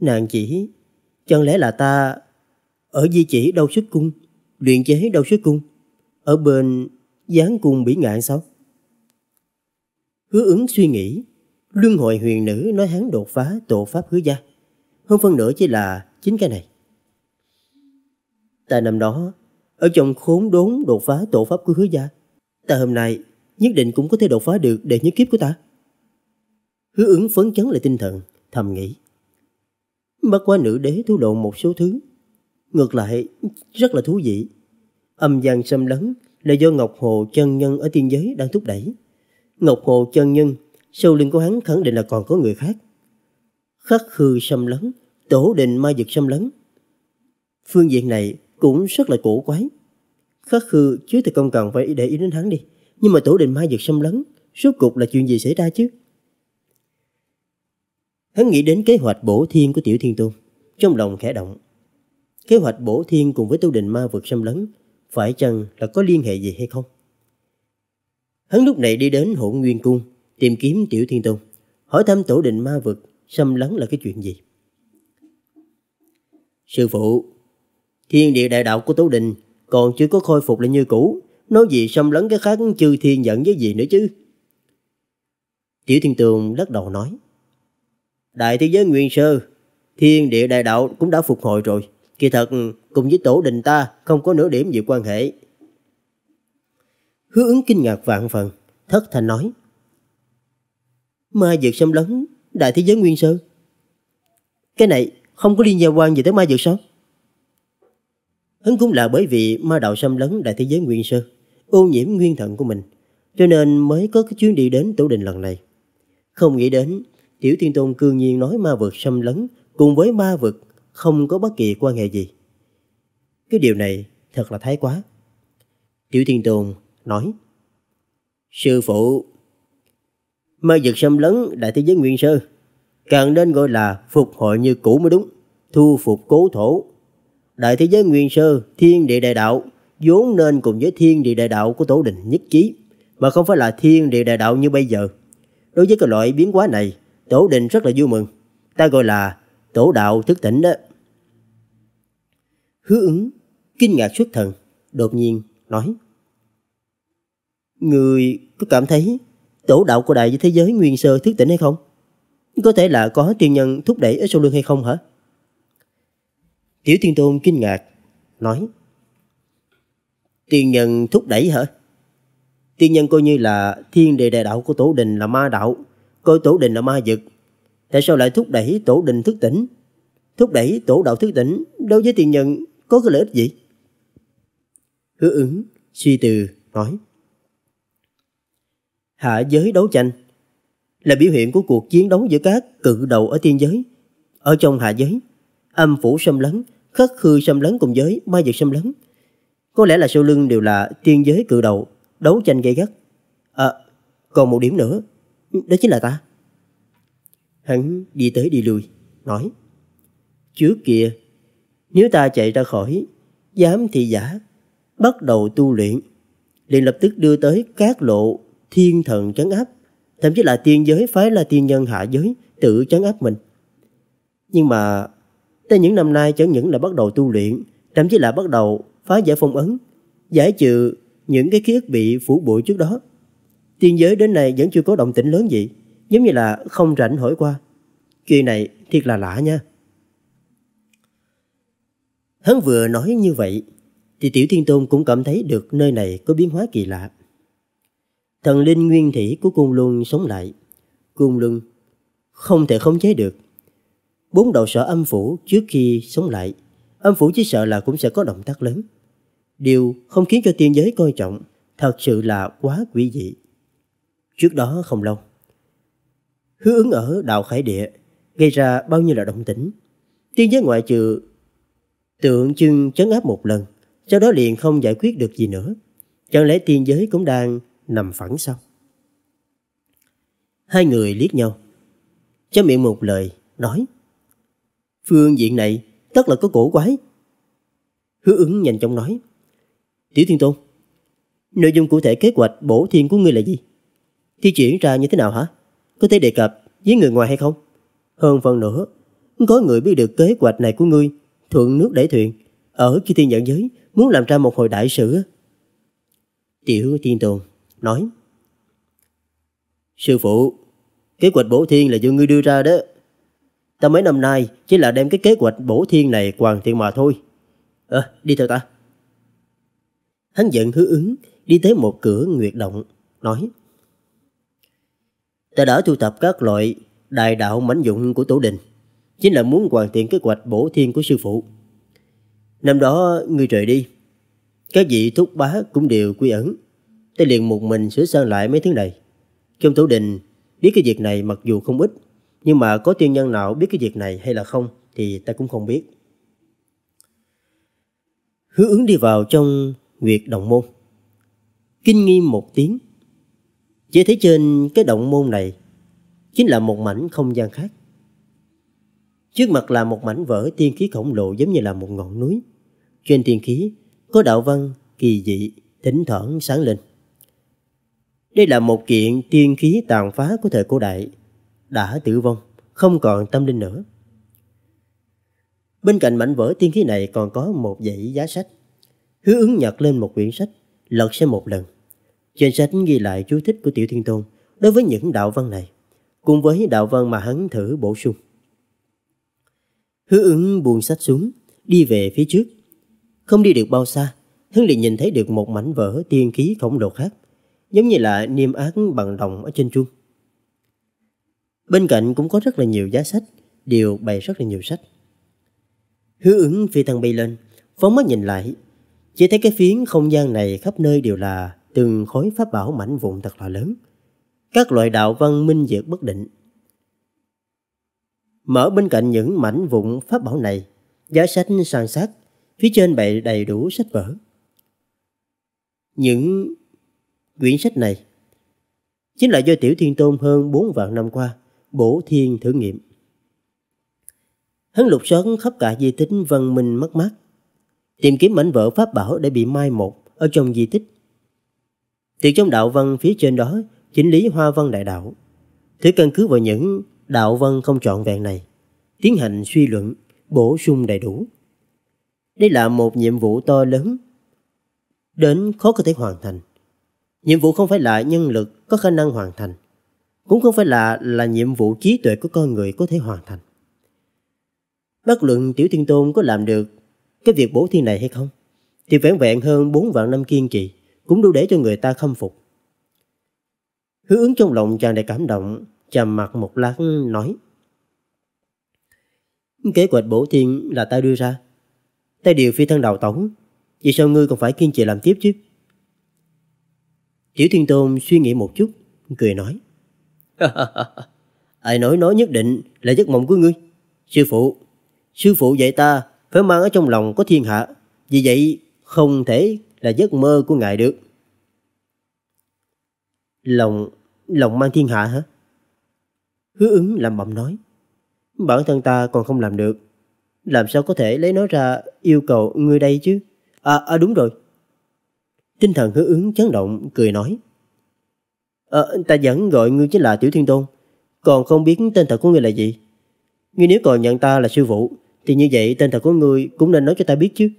Nàng chỉ Chẳng lẽ là ta Ở di chỉ đâu xuất cung Luyện chế đâu xuất cung Ở bên gián cung bỉ ngạn sao Hứa ứng suy nghĩ Luân hồi huyền nữ nói hắn đột phá tổ pháp hứa gia Hơn phân nửa chỉ là chính cái này Ta năm đó, ở trong khốn đốn đột phá tổ pháp của hứa gia. Ta hôm nay nhất định cũng có thể đột phá được đệ nhất kiếp của ta. Hứa ứng phấn chấn lại tinh thần, thầm nghĩ. Bắt qua nữ đế thu lộ một số thứ. Ngược lại, rất là thú vị. Âm gian xâm lấn là do Ngọc Hồ chân nhân ở tiên giới đang thúc đẩy. Ngọc Hồ chân nhân, sâu lưng của hắn khẳng định là còn có người khác. Khắc khư xâm lấn, tổ định ma dực xâm lấn. Phương diện này cũng rất là cổ quái. Khắc khư chứ thì công cần phải để ý đến hắn đi. Nhưng mà tổ đình ma vực xâm lấn, rốt cục là chuyện gì xảy ra chứ? Hắn nghĩ đến kế hoạch bổ thiên của Tiểu Thiên Tôn, trong lòng khẽ động. Kế hoạch bổ thiên cùng với tổ đình ma vực xâm lấn, phải chăng là có liên hệ gì hay không? Hắn lúc này đi đến hỗn nguyên cung, tìm kiếm Tiểu Thiên Tôn, hỏi thăm tổ đình ma vực xâm lấn là cái chuyện gì. Sư phụ, Thiên địa đại đạo của Tố Đình còn chưa có khôi phục lại như cũ, nói gì xâm lấn cái khác chư thiên giận với gì nữa chứ. Tiểu Thiên Tường lắc đầu nói, Đại thế giới Nguyên Sơ, thiên địa đại đạo cũng đã phục hồi rồi, kỳ thật cùng với Tổ Đình ta không có nửa điểm gì quan hệ. Hứa ứng kinh ngạc vạn phần, thất thanh nói, Ma dược xâm lấn, đại thế giới Nguyên Sơ. Cái này không có liên gia quan gì tới ma dược sao? Hắn cũng là bởi vì ma đạo xâm lấn đại thế giới nguyên sơ, ô nhiễm nguyên thần của mình, cho nên mới có cái chuyến đi đến tổ đình lần này. Không nghĩ đến, Tiểu Thiên Tôn cương nhiên nói ma vực xâm lấn cùng với ma vực không có bất kỳ quan hệ gì. Cái điều này thật là thái quá. Tiểu Thiên Tôn nói, Sư phụ, ma vực xâm lấn đại thế giới nguyên sơ, càng nên gọi là phục hồi như cũ mới đúng, thu phục cố thổ Đại thế giới nguyên sơ, thiên địa đại đạo, vốn nên cùng với thiên địa đại đạo của tổ đình nhất trí, mà không phải là thiên địa đại đạo như bây giờ. Đối với cái loại biến hóa này, tổ đình rất là vui mừng. Ta gọi là tổ đạo thức tỉnh đó. Hứa ứng, kinh ngạc xuất thần, đột nhiên nói. Người có cảm thấy tổ đạo của đại thế giới nguyên sơ thức tỉnh hay không? Có thể là có tiên nhân thúc đẩy ở sau lưng hay không hả? Tiểu Thiên Tôn kinh ngạc, nói Tiên nhân thúc đẩy hả? Tiên nhân coi như là thiên đề đại đạo của Tổ Đình là ma đạo, coi Tổ Đình là ma dực. Tại sao lại thúc đẩy Tổ Đình thức tỉnh? Thúc đẩy Tổ Đạo thức tỉnh đối với tiên nhân có cái lợi ích gì? Hứa ứng, suy từ, nói Hạ giới đấu tranh là biểu hiện của cuộc chiến đấu giữa các cự đầu ở tiên giới, ở trong hạ giới âm phủ xâm lấn, khất khư xâm lấn cùng giới, ma dược xâm lấn. Có lẽ là sau lưng đều là tiên giới cự đầu, đấu tranh gay gắt. À, còn một điểm nữa, đó chính là ta. Hắn đi tới đi lui, nói. Trước kia, nếu ta chạy ra khỏi, dám thị giả, bắt đầu tu luyện, liền lập tức đưa tới các lộ thiên thần trấn áp, thậm chí là tiên giới phái là tiên nhân hạ giới tự trấn áp mình. Nhưng mà Tới những năm nay chẳng những là bắt đầu tu luyện, thậm chí là bắt đầu phá giải phong ấn, giải trừ những cái ký ức bị phủ bụi trước đó. Tiên giới đến nay vẫn chưa có động tĩnh lớn gì, giống như là không rảnh hỏi qua. chuyện này thiệt là lạ nha. Hắn vừa nói như vậy, thì Tiểu Thiên Tôn cũng cảm thấy được nơi này có biến hóa kỳ lạ. Thần linh nguyên thủy của cung luân sống lại. Cung luân không thể khống chế được, bốn đầu sợ âm phủ trước khi sống lại. Âm phủ chỉ sợ là cũng sẽ có động tác lớn. Điều không khiến cho tiên giới coi trọng thật sự là quá quỷ dị. Trước đó không lâu, hứa ứng ở đạo khải địa gây ra bao nhiêu là động tĩnh. Tiên giới ngoại trừ tượng trưng chấn áp một lần, sau đó liền không giải quyết được gì nữa. Chẳng lẽ tiên giới cũng đang nằm phẳng sao? Hai người liếc nhau, cho miệng một lời, nói Phương diện này tất là có cổ quái. Hứa ứng nhanh chóng nói. Tiểu Thiên Tôn, nội dung cụ thể kế hoạch bổ thiên của ngươi là gì? Thi chuyển ra như thế nào hả? Có thể đề cập với người ngoài hay không? Hơn phần nữa, có người biết được kế hoạch này của ngươi, thuận nước đẩy thuyền, ở khi thiên nhận giới, muốn làm ra một hồi đại sự. Tiểu Thiên Tôn nói. Sư phụ, kế hoạch bổ thiên là do ngươi đưa ra đó. Ta mấy năm nay chỉ là đem cái kế hoạch bổ thiên này hoàn thiện mà thôi. Ờ, đi theo ta. Hắn giận hứa ứng, đi tới một cửa nguyệt động, nói Ta đã thu thập các loại đại đạo mãnh dụng của tổ đình, chính là muốn hoàn thiện kế hoạch bổ thiên của sư phụ. Năm đó, ngươi trời đi, các vị thúc bá cũng đều quy ẩn. Ta liền một mình sửa sang lại mấy thứ này. Trong tổ đình, biết cái việc này mặc dù không ít, nhưng mà có tiên nhân nào biết cái việc này hay là không thì ta cũng không biết. Hứa ứng đi vào trong Nguyệt Động Môn. Kinh nghi một tiếng. Chỉ thấy trên cái động môn này chính là một mảnh không gian khác. Trước mặt là một mảnh vỡ tiên khí khổng lồ giống như là một ngọn núi. Trên tiên khí có đạo văn kỳ dị thỉnh thoảng sáng lên. Đây là một kiện tiên khí tàn phá của thời cổ đại đã tử vong, không còn tâm linh nữa. Bên cạnh mảnh vỡ tiên khí này còn có một dãy giá sách. Hứa ứng nhặt lên một quyển sách, lật xem một lần. Trên sách ghi lại chú thích của Tiểu Thiên Tôn đối với những đạo văn này, cùng với đạo văn mà hắn thử bổ sung. Hứa ứng buông sách xuống, đi về phía trước. Không đi được bao xa, hắn liền nhìn thấy được một mảnh vỡ tiên khí khổng lồ khác, giống như là niêm ác bằng đồng ở trên chuông. Bên cạnh cũng có rất là nhiều giá sách, đều bày rất là nhiều sách. Hứa ứng phi thăng bay lên, phóng mắt nhìn lại. Chỉ thấy cái phiến không gian này khắp nơi đều là từng khối pháp bảo mảnh vụn thật là lớn. Các loại đạo văn minh diệt bất định. Mở bên cạnh những mảnh vụn pháp bảo này, giá sách sàn sát, phía trên bày đầy đủ sách vở. Những quyển sách này chính là do Tiểu Thiên Tôn hơn 4 vạn năm qua bổ thiên thử nghiệm. Hắn lục soán khắp cả di tích văn minh mất mát, tìm kiếm mảnh vỡ pháp bảo đã bị mai một ở trong di tích. Từ trong đạo văn phía trên đó chính lý hoa văn đại đạo. Thứ căn cứ vào những đạo văn không trọn vẹn này, tiến hành suy luận, bổ sung đầy đủ. Đây là một nhiệm vụ to lớn, đến khó có thể hoàn thành. Nhiệm vụ không phải là nhân lực có khả năng hoàn thành, cũng không phải là là nhiệm vụ trí tuệ của con người có thể hoàn thành. Bất luận Tiểu Thiên Tôn có làm được cái việc bổ thiên này hay không, thì vẻn vẹn hơn 4 vạn năm kiên trì cũng đủ để cho người ta khâm phục. Hứa ứng trong lòng chàng đầy cảm động, chàng mặt một lát nói. Kế hoạch bổ thiên là ta đưa ra. Ta điều phi thân đào tổng, vì sao ngươi còn phải kiên trì làm tiếp chứ? Tiểu Thiên Tôn suy nghĩ một chút, cười nói. Ai nói nói nhất định là giấc mộng của ngươi. Sư phụ, sư phụ dạy ta phải mang ở trong lòng có thiên hạ. Vì vậy không thể là giấc mơ của ngài được. Lòng, lòng mang thiên hạ hả? Hứa ứng làm bầm nói. Bản thân ta còn không làm được. Làm sao có thể lấy nó ra yêu cầu ngươi đây chứ? À, à đúng rồi. Tinh thần hứa ứng chấn động, cười nói. Ờ, ta vẫn gọi ngươi chính là Tiểu Thiên Tôn, còn không biết tên thật của ngươi là gì. Ngươi nếu còn nhận ta là sư phụ, thì như vậy tên thật của ngươi cũng nên nói cho ta biết chứ.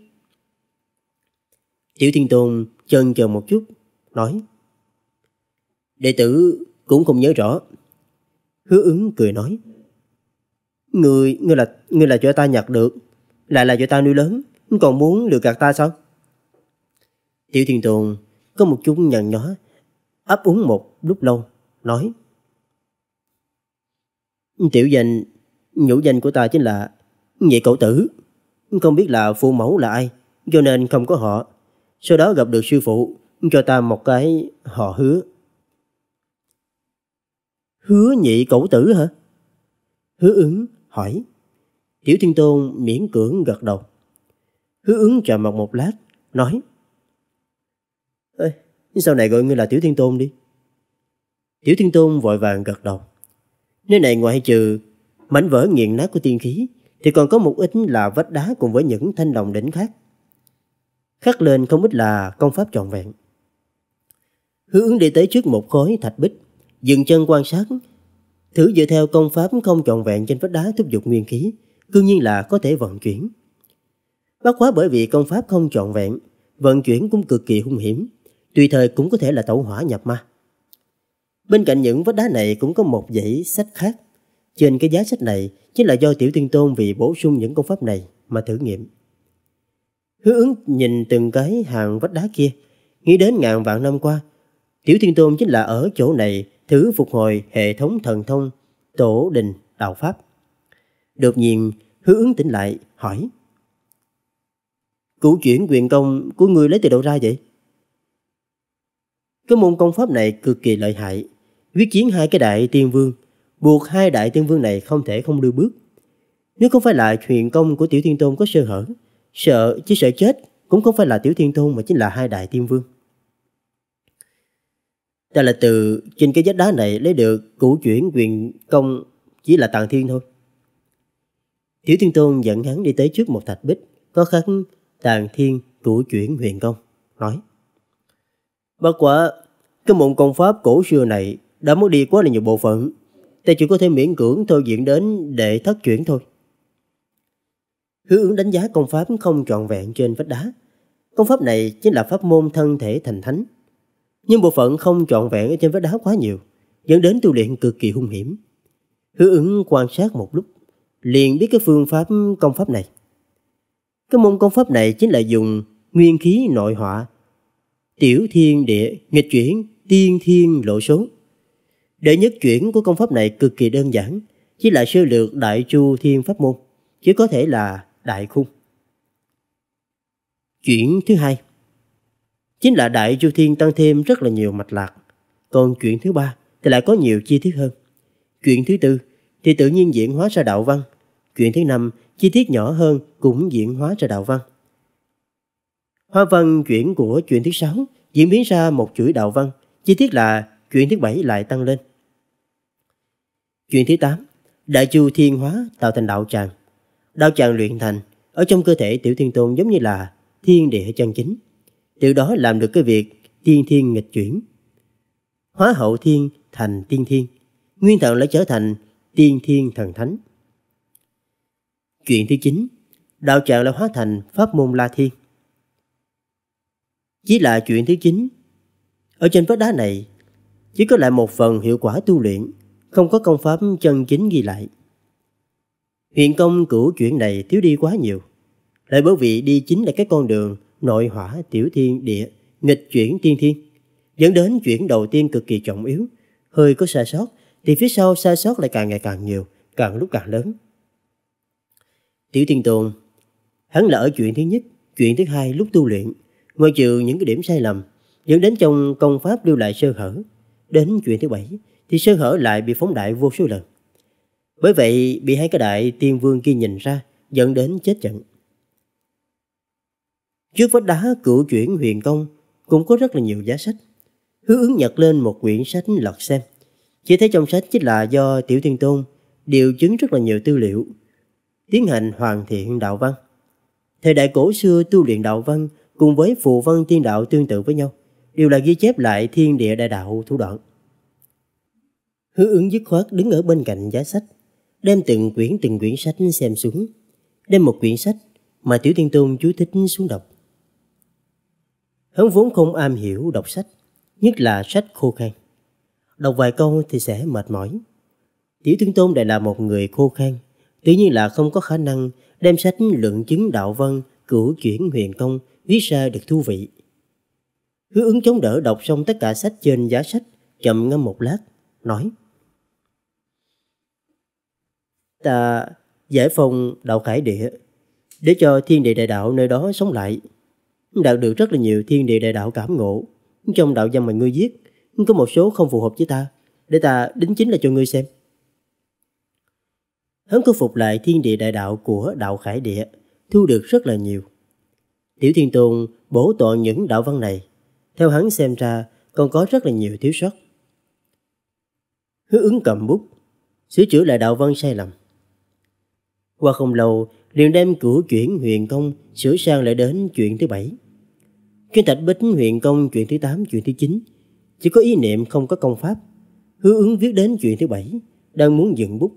Tiểu Thiên Tôn chần chờ một chút, nói. Đệ tử cũng không nhớ rõ. Hứa ứng cười nói. Ngươi, ngươi là, ngươi là cho ta nhặt được, lại là cho ta nuôi lớn, còn muốn lừa gạt ta sao? Tiểu Thiên Tôn có một chút nhằn nhó, ấp úng một lúc lâu, nói Tiểu danh, nhũ danh của ta chính là Nhị cậu tử Không biết là phụ mẫu là ai Cho nên không có họ Sau đó gặp được sư phụ Cho ta một cái họ hứa Hứa nhị cậu tử hả? Hứa ứng hỏi Tiểu Thiên Tôn miễn cưỡng gật đầu Hứa ứng chờ mặt một lát Nói Ê, sau này gọi ngươi là Tiểu Thiên Tôn đi Tiểu Thiên Tôn vội vàng gật đầu. Nơi này ngoại trừ mảnh vỡ nghiền nát của tiên khí thì còn có một ít là vách đá cùng với những thanh đồng đỉnh khác. Khắc lên không ít là công pháp trọn vẹn. Hướng đi tới trước một khối thạch bích, dừng chân quan sát, thử dựa theo công pháp không trọn vẹn trên vách đá thúc giục nguyên khí, cương nhiên là có thể vận chuyển. Bất quá bởi vì công pháp không trọn vẹn, vận chuyển cũng cực kỳ hung hiểm, tùy thời cũng có thể là tẩu hỏa nhập ma. Bên cạnh những vách đá này cũng có một dãy sách khác. Trên cái giá sách này chính là do Tiểu Tiên Tôn vì bổ sung những công pháp này mà thử nghiệm. Hứa ứng nhìn từng cái hàng vách đá kia, nghĩ đến ngàn vạn năm qua. Tiểu Tiên Tôn chính là ở chỗ này thử phục hồi hệ thống thần thông, tổ đình, đạo pháp. Đột nhiên, hứa ứng tỉnh lại, hỏi. Cửu chuyển quyền công của người lấy từ đâu ra vậy? Cái môn công pháp này cực kỳ lợi hại, quyết chiến hai cái đại tiên vương, buộc hai đại tiên vương này không thể không lưu bước. Nếu không phải là truyền công của Tiểu Thiên Tôn có sơ hở, sợ chứ sợ chết cũng không phải là Tiểu Thiên Tôn mà chính là hai đại tiên vương. Ta là từ trên cái vách đá này lấy được củ chuyển quyền công chỉ là tàng thiên thôi. Tiểu Thiên Tôn dẫn hắn đi tới trước một thạch bích có khắc tàng thiên củ chuyển huyền công, nói Bất quả, cái môn công pháp cổ xưa này đã mất đi quá là nhiều bộ phận. Ta chỉ có thể miễn cưỡng thôi diễn đến để thất chuyển thôi. Hứa ứng đánh giá công pháp không trọn vẹn trên vách đá. Công pháp này chính là pháp môn thân thể thành thánh. Nhưng bộ phận không trọn vẹn ở trên vách đá quá nhiều, dẫn đến tu luyện cực kỳ hung hiểm. Hứa ứng quan sát một lúc, liền biết cái phương pháp công pháp này. Cái môn công pháp này chính là dùng nguyên khí nội họa, tiểu thiên địa, nghịch chuyển, tiên thiên lộ số để nhất chuyển của công pháp này cực kỳ đơn giản, chỉ là sơ lược đại chu thiên pháp môn, chứ có thể là đại khung. Chuyển thứ hai chính là đại chu thiên tăng thêm rất là nhiều mạch lạc. Còn chuyển thứ ba thì lại có nhiều chi tiết hơn. chuyển thứ tư thì tự nhiên diễn hóa ra đạo văn. chuyển thứ năm chi tiết nhỏ hơn cũng diễn hóa ra đạo văn. Hoa văn chuyển của chuyển thứ sáu diễn biến ra một chuỗi đạo văn, chi tiết là chuyện thứ bảy lại tăng lên. Chuyện thứ 8, đại chu thiên hóa tạo thành đạo tràng. Đạo tràng luyện thành ở trong cơ thể tiểu thiên tôn giống như là thiên địa chân chính. điều đó làm được cái việc thiên thiên nghịch chuyển. Hóa hậu thiên thành tiên thiên, nguyên thần lại trở thành tiên thiên thần thánh. Chuyện thứ 9, đạo tràng lại hóa thành pháp môn La Thiên. Chỉ là chuyện thứ 9. Ở trên vách đá này chỉ có lại một phần hiệu quả tu luyện, không có công pháp chân chính ghi lại. Huyền công cửu chuyện này thiếu đi quá nhiều, lại bởi vì đi chính là cái con đường nội hỏa tiểu thiên địa, nghịch chuyển tiên thiên, dẫn đến chuyển đầu tiên cực kỳ trọng yếu, hơi có sai sót thì phía sau sai sót lại càng ngày càng nhiều, càng lúc càng lớn. Tiểu Thiên Tôn, hắn là ở chuyện thứ nhất, chuyện thứ hai lúc tu luyện, ngoài trừ những cái điểm sai lầm, dẫn đến trong công pháp lưu lại sơ hở, Đến chuyện thứ bảy thì sơ hở lại bị phóng đại vô số lần. Bởi vậy bị hai cái đại tiên vương kia nhìn ra dẫn đến chết trận. Trước vách đá cửu chuyển huyền công cũng có rất là nhiều giá sách. Hứa ứng nhặt lên một quyển sách lật xem. Chỉ thấy trong sách chính là do Tiểu Thiên Tôn điều chứng rất là nhiều tư liệu, tiến hành hoàn thiện đạo văn. Thời đại cổ xưa tu luyện đạo văn cùng với phù văn tiên đạo tương tự với nhau đều là ghi chép lại thiên địa đại đạo thủ đoạn. Hứa ứng dứt khoát đứng ở bên cạnh giá sách, đem từng quyển từng quyển sách xem xuống, đem một quyển sách mà Tiểu Thiên Tôn chú thích xuống đọc. Hắn vốn không am hiểu đọc sách, nhất là sách khô khan. Đọc vài câu thì sẽ mệt mỏi. Tiểu Thiên Tôn lại là một người khô khan, tuy nhiên là không có khả năng đem sách luận chứng đạo văn cửu chuyển huyền công viết ra được thú vị. Hứa ứng chống đỡ đọc xong tất cả sách trên giá sách, chậm ngâm một lát, nói. Ta giải phong đạo khải địa để cho thiên địa đại đạo nơi đó sống lại. Đạt được rất là nhiều thiên địa đại đạo cảm ngộ. Trong đạo văn mà ngươi viết, có một số không phù hợp với ta, để ta đính chính là cho ngươi xem. Hắn khôi phục lại thiên địa đại đạo của đạo khải địa, thu được rất là nhiều. Tiểu Thiên Tôn bổ tọa những đạo văn này theo hắn xem ra còn có rất là nhiều thiếu sót. Hứa ứng cầm bút, sửa chữa lại đạo văn sai lầm. Qua không lâu, liền đem cửu chuyển huyền công sửa sang lại đến chuyện thứ bảy. Kinh tạch bích huyền công chuyện thứ tám chuyện thứ chín chỉ có ý niệm không có công pháp. Hứa ứng viết đến chuyện thứ bảy, đang muốn dựng bút,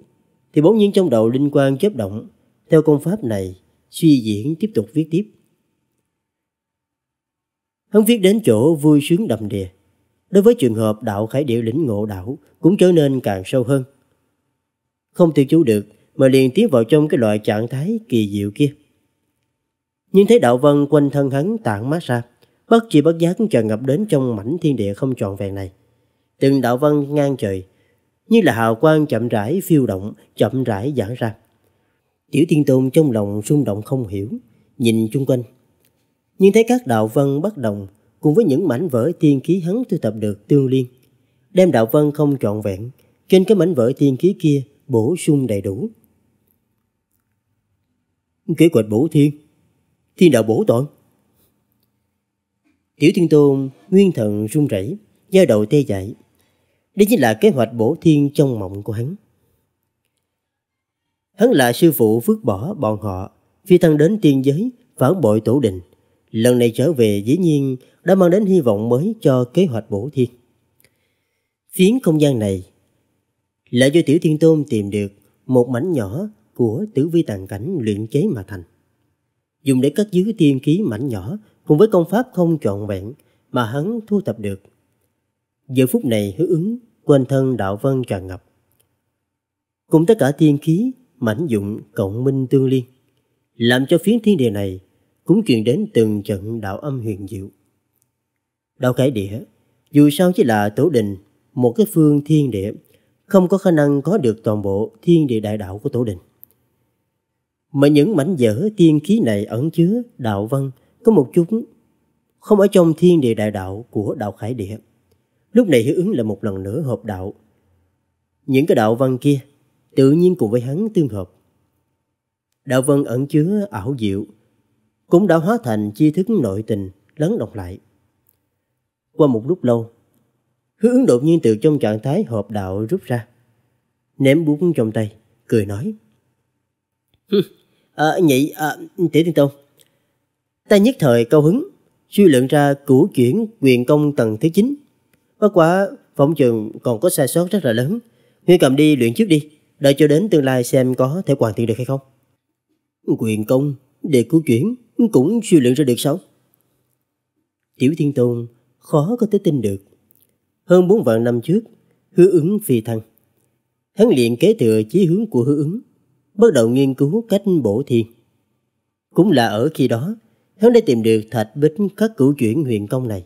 thì bỗng nhiên trong đầu linh quan chớp động, theo công pháp này, suy diễn tiếp tục viết tiếp. Hắn viết đến chỗ vui sướng đầm đìa. Đối với trường hợp đạo khải điệu lĩnh ngộ đạo cũng trở nên càng sâu hơn. Không tiêu chú được mà liền tiến vào trong cái loại trạng thái kỳ diệu kia. Nhưng thấy đạo vân quanh thân hắn tản mát ra, bất chi bất giác tràn ngập đến trong mảnh thiên địa không trọn vẹn này. Từng đạo vân ngang trời, như là hào quang chậm rãi phiêu động, chậm rãi giãn ra. Tiểu Thiên Tôn trong lòng rung động không hiểu, nhìn chung quanh nhưng thấy các đạo vân bất đồng cùng với những mảnh vỡ tiên khí hắn thu thập được tương liên. Đem đạo vân không trọn vẹn, trên cái mảnh vỡ tiên khí kia bổ sung đầy đủ. Kế hoạch bổ thiên, thiên đạo bổ tội. Tiểu Thiên Tôn nguyên thần run rẩy, giao đầu tê dại. Đây chính là kế hoạch bổ thiên trong mộng của hắn. Hắn là sư phụ vứt bỏ bọn họ, phi thân đến tiên giới, phản bội tổ đình. Lần này trở về dĩ nhiên đã mang đến hy vọng mới cho kế hoạch bổ thiên. Phiến không gian này là do Tiểu Thiên Tôn tìm được một mảnh nhỏ của tử vi tàn cảnh luyện chế mà thành. Dùng để cất giữ tiên khí mảnh nhỏ cùng với công pháp không trọn vẹn mà hắn thu thập được. Giờ phút này hứa ứng quên thân đạo vân tràn ngập. Cùng tất cả tiên khí, mảnh dụng, cộng minh tương liên, làm cho phiến thiên địa này cũng truyền đến từng trận đạo âm huyền diệu. Đạo khải địa, dù sao chỉ là tổ đình, một cái phương thiên địa, không có khả năng có được toàn bộ thiên địa đại đạo của tổ đình. Mà những mảnh vỡ tiên khí này ẩn chứa đạo văn có một chút không ở trong thiên địa đại đạo của đạo khải địa. Lúc này hiệu ứng là một lần nữa hợp đạo. Những cái đạo văn kia tự nhiên cùng với hắn tương hợp. Đạo văn ẩn chứa ảo diệu, cũng đã hóa thành chi thức nội tình lắng động lại. Qua một lúc lâu, hứa ứng đột nhiên từ trong trạng thái hợp đạo rút ra, ném bút trong tay, cười nói. à, nhị, à, tiểu tiên tông, ta nhất thời cao hứng, suy luận ra củ chuyển quyền công tầng thứ 9. Bất quá, phỏng trường còn có sai sót rất là lớn. Ngươi cầm đi luyện trước đi, đợi cho đến tương lai xem có thể hoàn thiện được hay không. Quyền công để cứu chuyển cũng siêu luyện ra được sao? Tiểu Thiên Tôn khó có thể tin được. Hơn bốn vạn năm trước, hứa ứng phi thăng. Hắn liền kế thừa chí hướng của hứa ứng, bắt đầu nghiên cứu cách bổ thiên. Cũng là ở khi đó, hắn đã tìm được thạch bích khắc cửu chuyển huyền công này.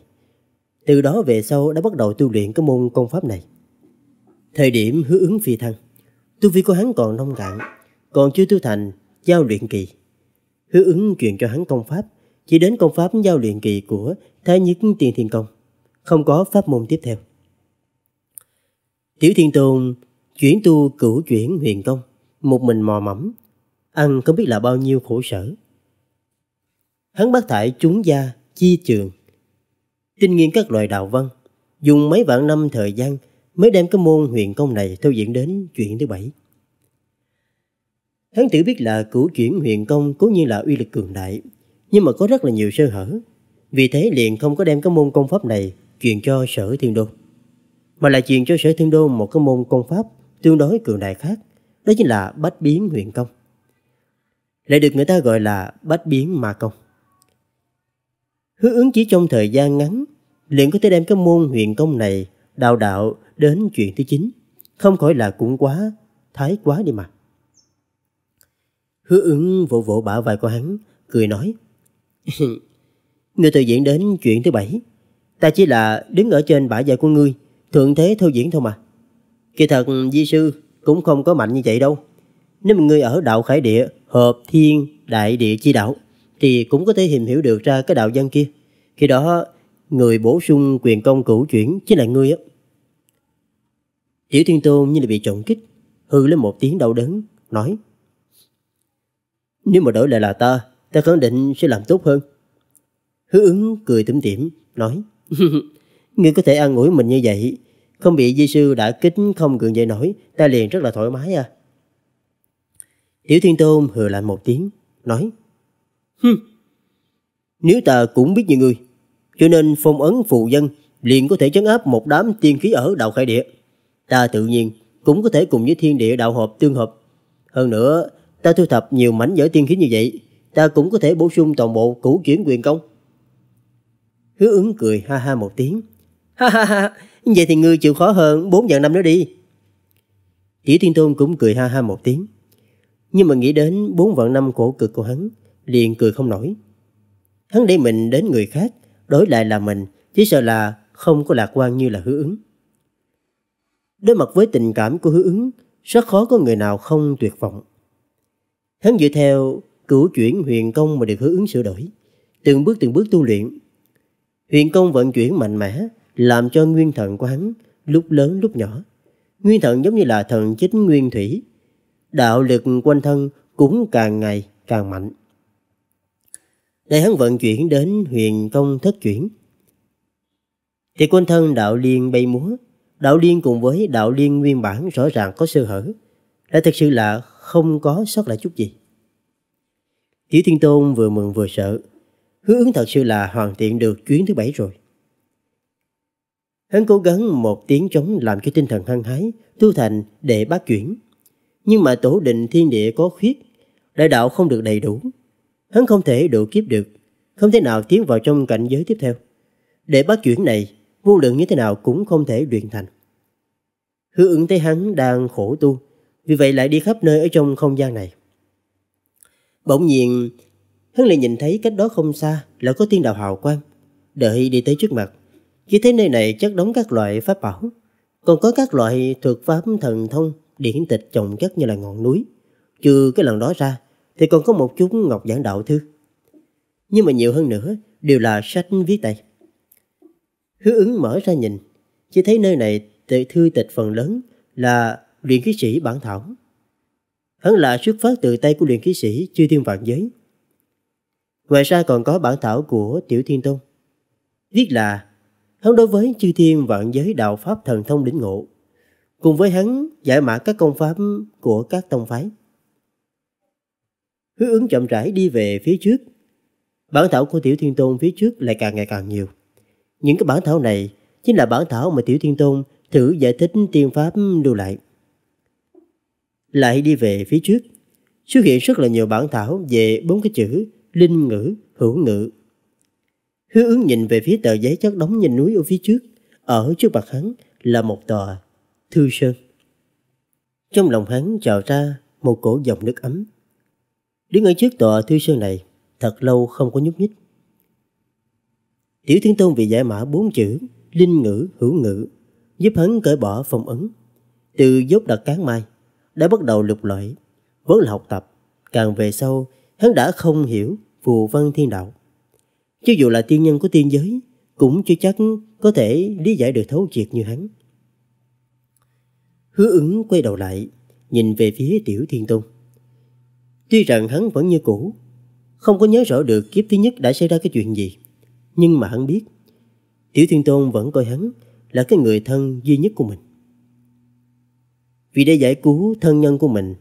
Từ đó về sau đã bắt đầu tu luyện cái môn công pháp này. Thời điểm hứa ứng phi thăng, tu vi của hắn còn nông cạn, còn chưa tu thành giao luyện kỳ hứa ứng truyền cho hắn công pháp, chỉ đến công pháp giao luyện kỳ của Thái Nhất Tiên Thiên Công, không có pháp môn tiếp theo. Tiểu Thiên Tôn chuyển tu cửu chuyển huyền công, một mình mò mẫm, ăn không biết là bao nhiêu khổ sở. Hắn bắt thải chúng gia, chi trường, tinh nghiên các loại đạo văn, dùng mấy vạn năm thời gian mới đem cái môn huyền công này thâu diễn đến chuyện thứ bảy. Hắn tự biết là cửu chuyển huyền công cố nhiên là uy lực cường đại, nhưng mà có rất là nhiều sơ hở. Vì thế liền không có đem cái môn công pháp này truyền cho sở thiên đô, mà lại truyền cho sở thiên đô một cái môn công pháp tương đối cường đại khác, đó chính là bách biến huyền công. Lại được người ta gọi là bách biến ma công. Hứa ứng chỉ trong thời gian ngắn, liền có thể đem cái môn huyền công này đào đạo đến chuyện thứ chín, không khỏi là cũng quá, thái quá đi mà. Hứa ứng vỗ vỗ bả vai của hắn, cười nói. ngươi tự diễn đến chuyện thứ bảy. Ta chỉ là đứng ở trên bả vai của ngươi, thượng thế thôi diễn thôi mà. Kỳ thật di sư cũng không có mạnh như vậy đâu. Nếu mà ngươi ở đạo khải địa, hợp thiên, đại địa chi đạo, thì cũng có thể tìm hiểu được ra cái đạo dân kia. Khi đó, người bổ sung quyền công cửu chuyển chính là ngươi á. Tiểu Thiên Tôn như là bị trọng kích, hư lên một tiếng đau đớn, nói nếu mà đổi lại là ta, ta khẳng định sẽ làm tốt hơn. Hứa ứng cười tủm tỉm, nói Ngươi có thể an ủi mình như vậy, không bị di sư đã kính không gượng dậy nổi, ta liền rất là thoải mái à. Tiểu Thiên Tôn hừ lạnh một tiếng, nói nếu ta cũng biết như ngươi, cho nên phong ấn phù dân liền có thể chấn áp một đám tiên khí ở đạo khải địa. Ta tự nhiên cũng có thể cùng với thiên địa đạo hợp tương hợp. Hơn nữa, Ta thu thập nhiều mảnh vỡ tiên khí như vậy, ta cũng có thể bổ sung toàn bộ cửu chuyển quyền công. Hứa ứng cười ha ha một tiếng. Ha ha ha, vậy thì ngươi chịu khó hơn 4 vạn năm nữa đi. Chỉ Thiên Tôn cũng cười ha ha một tiếng. Nhưng mà nghĩ đến 4 vạn năm khổ cực của hắn, liền cười không nổi. Hắn để mình đến người khác, đối lại là mình, chỉ sợ là không có lạc quan như là hứa ứng. Đối mặt với tình cảm của hứa ứng, rất khó có người nào không tuyệt vọng. Hắn dựa theo cửu chuyển huyền công mà được hứa ứng sửa đổi, từng bước từng bước tu luyện. Huyền công vận chuyển mạnh mẽ, làm cho nguyên thần của hắn lúc lớn lúc nhỏ. Nguyên thần giống như là thần chính nguyên thủy. Đạo lực quanh thân cũng càng ngày càng mạnh. Đây hắn vận chuyển đến huyền công thất chuyển. Thì quanh thân đạo liên bay múa, đạo liên cùng với đạo liên nguyên bản rõ ràng có sơ hở, đã thực sự là không có sót lại chút gì. Tiểu Thiên Tôn vừa mừng vừa sợ, hứa ứng thật sự là hoàn thiện được chuyến thứ bảy rồi. Hắn cố gắng một tiếng trống làm cho tinh thần hăng hái, tu thành để bác chuyển. Nhưng mà tổ định thiên địa có khuyết, đại đạo không được đầy đủ. Hắn không thể độ kiếp được, không thể nào tiến vào trong cảnh giới tiếp theo. Để bác chuyển này, vô lượng như thế nào cũng không thể luyện thành. Hứa ứng thấy hắn đang khổ tu, vì vậy lại đi khắp nơi ở trong không gian này. Bỗng nhiên, hắn lại nhìn thấy cách đó không xa là có tiên đạo hào quang. Đợi đi tới trước mặt, chỉ thấy nơi này chất đóng các loại pháp bảo, còn có các loại thuật pháp thần thông, điển tịch trồng chất như là ngọn núi. Trừ cái lần đó ra, thì còn có một chút ngọc giảng đạo thư. Nhưng mà nhiều hơn nữa, đều là sách viết tay. Hứa ứng mở ra nhìn, chỉ thấy nơi này thư tịch phần lớn là luyện khí sĩ bản thảo. Hắn là xuất phát từ tay của luyện khí sĩ chư thiên vạn giới. Ngoài ra còn có bản thảo của Tiểu Thiên Tông. Viết là hắn đối với chư thiên vạn giới đạo pháp thần thông lĩnh ngộ, cùng với hắn giải mã các công pháp của các tông phái. Hứa ứng chậm rãi đi về phía trước. Bản thảo của Tiểu Thiên Tôn phía trước lại càng ngày càng nhiều. Những cái bản thảo này chính là bản thảo mà Tiểu Thiên Tôn thử giải thích tiên pháp lưu lại lại đi về phía trước. Xuất hiện rất là nhiều bản thảo về bốn cái chữ linh ngữ, hữu ngữ. Hứa ứng nhìn về phía tờ giấy chất đóng nhìn núi ở phía trước. Ở trước mặt hắn là một tòa thư sơn. Trong lòng hắn trào ra một cổ dòng nước ấm. Đứng ở trước tòa thư sơn này, thật lâu không có nhúc nhích. Tiểu Thiên Tôn vì giải mã bốn chữ linh ngữ hữu ngữ giúp hắn cởi bỏ phong ấn từ dốc đặt cán mai đã bắt đầu lục lọi, vẫn là học tập. Càng về sau, hắn đã không hiểu phù văn thiên đạo. Cho dù là tiên nhân của tiên giới, cũng chưa chắc có thể lý giải được thấu triệt như hắn. Hứa ứng quay đầu lại, nhìn về phía Tiểu Thiên Tôn. Tuy rằng hắn vẫn như cũ, không có nhớ rõ được kiếp thứ nhất đã xảy ra cái chuyện gì, nhưng mà hắn biết, Tiểu Thiên Tôn vẫn coi hắn là cái người thân duy nhất của mình. Vì để giải cứu thân nhân của mình,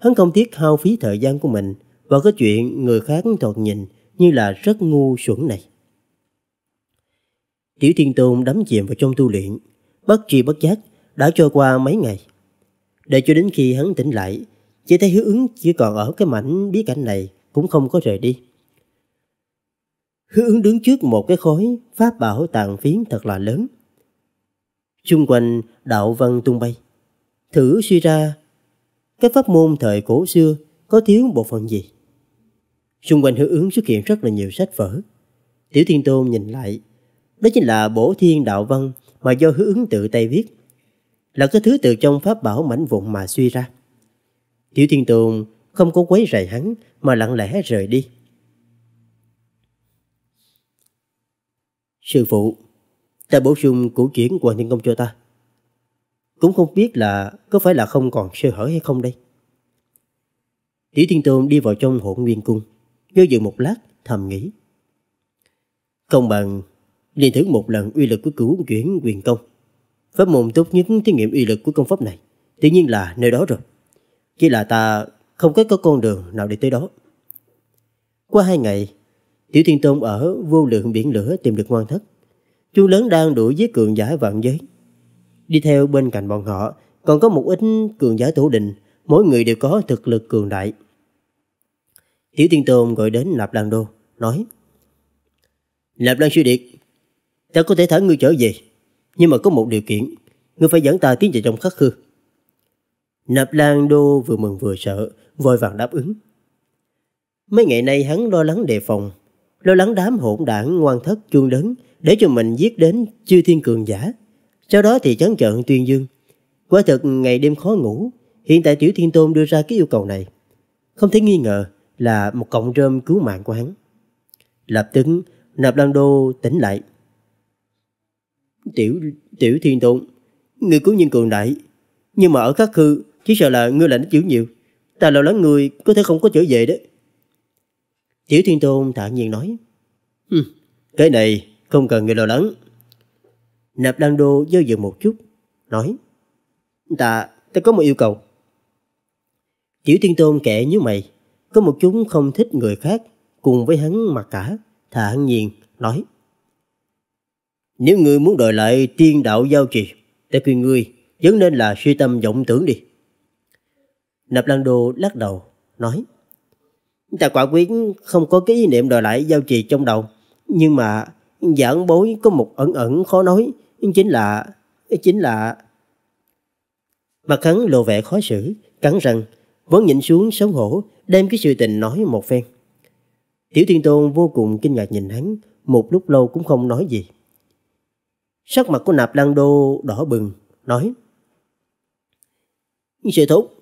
hắn không tiếc hao phí thời gian của mình vào cái chuyện người khác thọt nhìn như là rất ngu xuẩn này. Tiểu Thiên Tôn đắm chìm vào trong tu luyện, bất tri bất giác đã trôi qua mấy ngày. Để cho đến khi hắn tỉnh lại, chỉ thấy hứa ứng chỉ còn ở cái mảnh bí cảnh này cũng không có rời đi. Hứa ứng đứng trước một cái khối pháp bảo tàn phiến thật là lớn. Xung quanh đạo văn tung bay, Thử suy ra, các pháp môn thời cổ xưa có thiếu bộ phận gì? Xung quanh hữu ứng xuất hiện rất là nhiều sách vở. Tiểu Thiên Tôn nhìn lại, đó chính là bổ thiên đạo văn mà do hữu ứng tự tay viết, là cái thứ từ trong pháp bảo mảnh vụn mà suy ra. Tiểu Thiên Tôn không có quấy rầy hắn mà lặng lẽ rời đi. Sư phụ, ta bổ sung củ chuyển Hoàng Thiên Công cho ta. Cũng không biết là có phải là không còn sơ hở hay không đây. Tiểu Thiên Tôn đi vào trong hỗn nguyên cung, do dự một lát, thầm nghĩ. công bằng liền thử một lần uy lực của cửu chuyển quyền công. Pháp môn tốt nhất thí nghiệm uy lực của công pháp này, tự nhiên là nơi đó rồi. Chỉ là ta không có, có con đường nào để tới đó. Qua hai ngày, Tiểu Thiên Tôn ở vô lượng biển lửa tìm được ngoan thất. Chu lớn đang đuổi giết cường giả vạn giới Đi theo bên cạnh bọn họ, còn có một ít cường giả thủ định, mỗi người đều có thực lực cường đại. Tiểu Tiên Tôn gọi đến Lạp Lan Đô, nói Lạp Lan Sư Điệt, ta có thể thả ngươi trở về, nhưng mà có một điều kiện, ngươi phải dẫn ta tiến vào trong khắc khư. Nạp Lan Đô vừa mừng vừa sợ, vội vàng đáp ứng. Mấy ngày nay hắn lo lắng đề phòng, lo lắng đám hỗn đảng ngoan thất chuông lớn để cho mình giết đến chư thiên cường giả. Sau đó thì trấn trận tuyên dương. Quả thật ngày đêm khó ngủ, hiện tại Tiểu Thiên Tôn đưa ra cái yêu cầu này. Không thể nghi ngờ là một cọng rơm cứu mạng của hắn. Lập tức, Nạp Lan Đô tỉnh lại. Tiểu tiểu Thiên Tôn, người cứu nhân cường đại, nhưng mà ở khắc khư chỉ sợ là ngươi lạnh chịu nhiều. Ta lo lắng người có thể không có trở về đấy. Tiểu Thiên Tôn thản nhiên nói. cái này không cần người lo lắng. Nạp Lan Đô do dự một chút, nói Ta, dạ, ta có một yêu cầu. Tiểu Thiên Tôn kẻ như mày, có một chúng không thích người khác, cùng với hắn mặc cả, thản nhiên, nói Nếu ngươi muốn đòi lại tiên đạo giao trì, ta khuyên ngươi, vẫn nên là suy tâm vọng tưởng đi. Nạp Lan Đô lắc đầu, nói Ta quả quyết không có cái ý niệm đòi lại giao trì trong đầu, nhưng mà giảng bối có một ẩn ẩn khó nói Chính là... Chính là... Mặt hắn lộ vẻ khó xử, cắn răng, vẫn nhịn xuống xấu hổ, đem cái sự tình nói một phen. Tiểu Thiên Tôn vô cùng kinh ngạc nhìn hắn, một lúc lâu cũng không nói gì. Sắc mặt của Nạp Lan Đô đỏ bừng, nói Sư Thúc,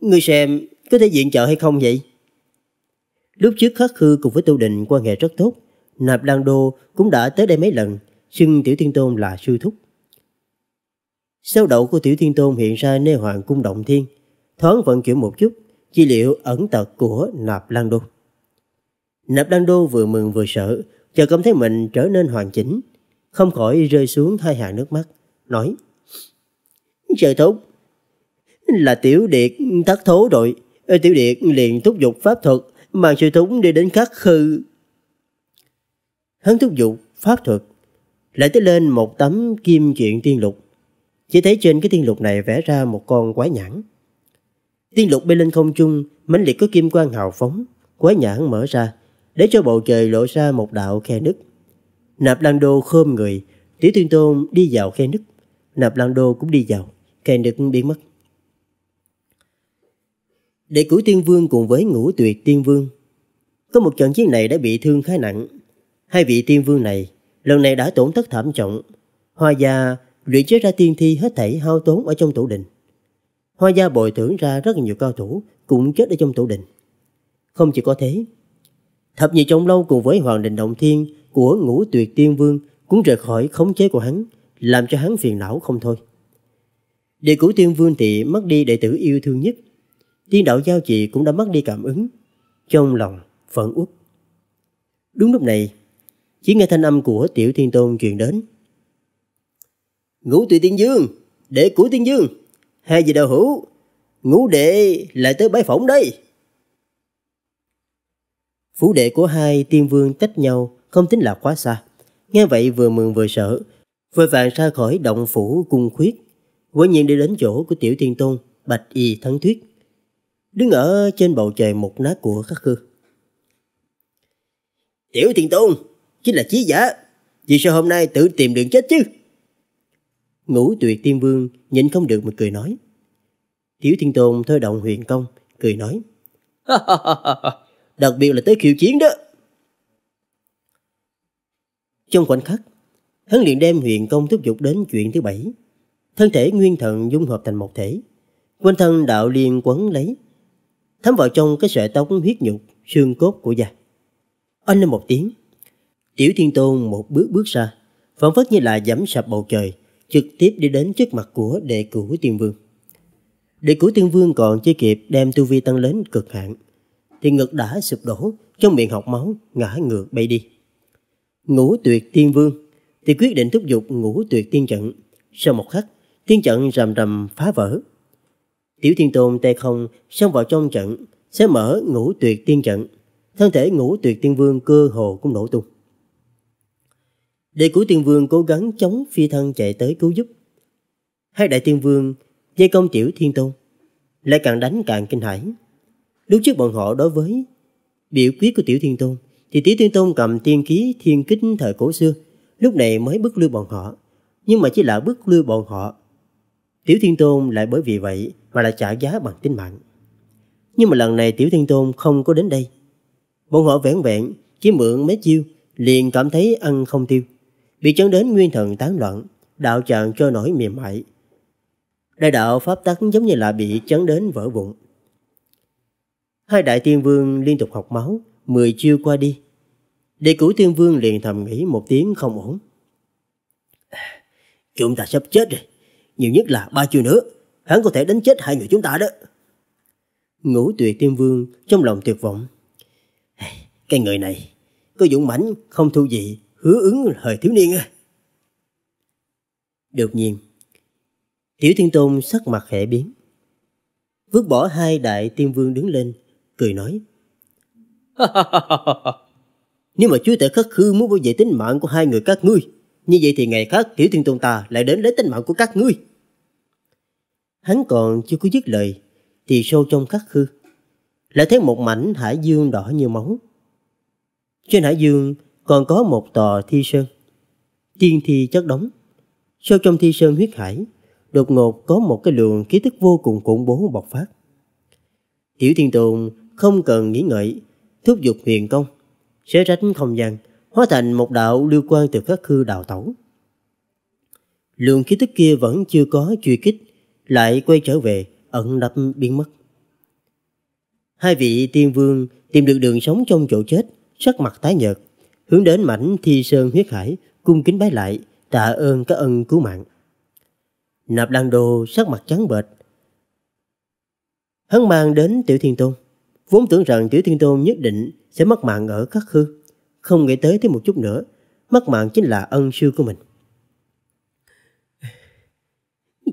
ngươi xem có thể diện trợ hay không vậy? Lúc trước Khắc Khư cùng với Tô Định quan hệ rất tốt, Nạp Lan Đô cũng đã tới đây mấy lần, xưng Tiểu Thiên Tôn là sư thúc. Sau đậu của Tiểu Thiên Tôn hiện ra nơi hoàng cung động thiên, thoáng vận chuyển một chút, chi liệu ẩn tật của Nạp Lan Đô. Nạp Lan Đô vừa mừng vừa sợ, chợt cảm thấy mình trở nên hoàn chỉnh, không khỏi rơi xuống hai hàng nước mắt, nói chờ thúc, là Tiểu Điệt thất thố rồi, ờ, Tiểu Điệt liền thúc giục pháp thuật, mang sư thúc đi đến khắc khư. Hắn thúc giục pháp thuật lại tới lên một tấm kim truyện tiên lục. Chỉ thấy trên cái tiên lục này vẽ ra một con quái nhãn. Tiên lục bay lên không trung, mãnh liệt có kim quang hào phóng, quái nhãn mở ra, để cho bầu trời lộ ra một đạo khe nứt. Nạp Lan Đô khom người, Tiểu Thiên Tôn đi vào khe nứt, Nạp Lan Đô cũng đi vào, khe nứt biến mất. Đệ cửu Tiên Vương cùng với Ngũ Tuyệt Tiên Vương Có một trận chiến này đã bị thương khá nặng Hai vị Tiên Vương này Lần này đã tổn thất thảm trọng. Hoa gia luyện chế ra tiên thi hết thảy hao tốn ở trong tổ đình. Hoa gia bồi thưởng ra rất nhiều cao thủ cũng chết ở trong tổ đình. Không chỉ có thế, thập nhị trong lâu cùng với hoàng đình động thiên của ngũ tuyệt tiên vương cũng rời khỏi khống chế của hắn, làm cho hắn phiền não không thôi. Đệ cử tiên vương tị mất đi đệ tử yêu thương nhất. Tiên đạo giao trì cũng đã mất đi cảm ứng. Trong lòng, phẫn uất. Đúng lúc này, chỉ nghe thanh âm của Tiểu Thiên Tôn truyền đến. Ngũ Tùy Tiên Dương, đệ của Tiên Dương, hai vị đạo hữu, ngũ đệ lại tới bái phỏng đây. Phú đệ của hai tiên vương tách nhau không tính là quá xa. Nghe vậy vừa mừng vừa sợ, vội vàng ra khỏi động phủ cung khuyết. Quả nhiên đi đến chỗ của Tiểu Thiên Tôn, Bạch Y Thắng Thuyết. Đứng ở trên bầu trời một nát của khắc khư. Tiểu Thiên Tôn, chính là trí giả. Vì sao hôm nay tự tìm đường chết chứ? Ngũ tuyệt tiên vương nhìn không được mà cười nói. Tiếu Thiên Tôn thôi động huyền công, cười nói. Đặc biệt là tới khiêu chiến đó. Trong khoảnh khắc, hắn liền đem huyền công thúc giục đến chuyện thứ bảy. Thân thể nguyên thần dung hợp thành một thể. Quanh thân đạo liên quấn lấy, thấm vào trong cái sợi tóc huyết nhục, xương cốt của già. Anh lên một tiếng, Tiểu Thiên Tôn một bước bước ra, phản phất như là giẫm sập bầu trời, trực tiếp đi đến trước mặt của đệ cửu tiên vương. Đệ cửu tiên vương còn chưa kịp đem tu vi tăng lên cực hạn, thì ngực đã sụp đổ, trong miệng học máu, ngã ngược bay đi. Ngũ tuyệt tiên vương thì quyết định thúc giục ngũ tuyệt tiên trận. Sau một khắc, tiên trận rầm rầm phá vỡ. Tiểu thiên tôn tay không xông vào trong trận, sẽ mở ngũ tuyệt tiên trận. Thân thể ngũ tuyệt tiên vương cơ hồ cũng nổ tung. Đệ cửu tiên vương cố gắng chống phi thân chạy tới cứu giúp. Hai đại tiên vương dây công tiểu thiên tôn, lại càng đánh càng kinh hãi. Lúc trước bọn họ đối với biểu quyết của tiểu thiên tôn, thì tiểu thiên tôn cầm tiên ký thiên kích thời cổ xưa, lúc này mới bức lui bọn họ. Nhưng mà chỉ là bức lui bọn họ. Tiểu thiên tôn lại bởi vì vậy mà lại trả giá bằng tính mạng. Nhưng mà lần này tiểu thiên tôn không có đến đây. Bọn họ vẻn vẹn chỉ mượn mấy chiêu liền cảm thấy ăn không tiêu bị chấn đến nguyên thần tán loạn, đạo tràng trôi nổi mềm mại. Đại đạo pháp tắc giống như là bị chấn đến vỡ vụn. Hai đại tiên vương liên tục học máu, mười chiêu qua đi. Đệ cửu tiên vương liền thầm nghĩ một tiếng không ổn. Chúng ta sắp chết rồi, nhiều nhất là ba chiêu nữa, hắn có thể đánh chết hai người chúng ta đó. Ngũ tuyệt tiên vương trong lòng tuyệt vọng. Cái người này, có dũng mãnh không thu gì hứa ứng thời thiếu niên á. Đột nhiên, Tiểu Thiên Tôn sắc mặt khẽ biến. Vứt bỏ hai đại tiên vương đứng lên, cười nói. Nếu mà chúa tể khắc khư muốn bảo vệ tính mạng của hai người các ngươi, như vậy thì ngày khác Tiểu Thiên Tôn ta lại đến lấy tính mạng của các ngươi. Hắn còn chưa có dứt lời, thì sâu trong khắc khư, lại thấy một mảnh hải dương đỏ như máu. Trên hải dương còn có một tòa thi sơn. tiên thi chất đóng. Sâu trong thi sơn huyết hải, đột ngột có một cái luồng ký tức vô cùng khủng bố bộc phát. Tiểu Thiên Tùng không cần nghĩ ngợi, thúc giục huyền công, xé rách không gian, hóa thành một đạo lưu quan từ các khư đào tẩu. Luồng khí tức kia vẫn chưa có truy kích, lại quay trở về, ẩn đập biến mất. Hai vị tiên vương tìm được đường sống trong chỗ chết, sắc mặt tái nhợt, hướng đến mảnh thi sơn huyết hải, cung kính bái lại, tạ ơn các ân cứu mạng. Nạp Lan Đô sắc mặt trắng bệch. Hắn mang đến Tiểu Thiên Tôn, vốn tưởng rằng Tiểu Thiên Tôn nhất định sẽ mất mạng ở khắc khư, không nghĩ tới thêm một chút nữa, mất mạng chính là ân sư của mình.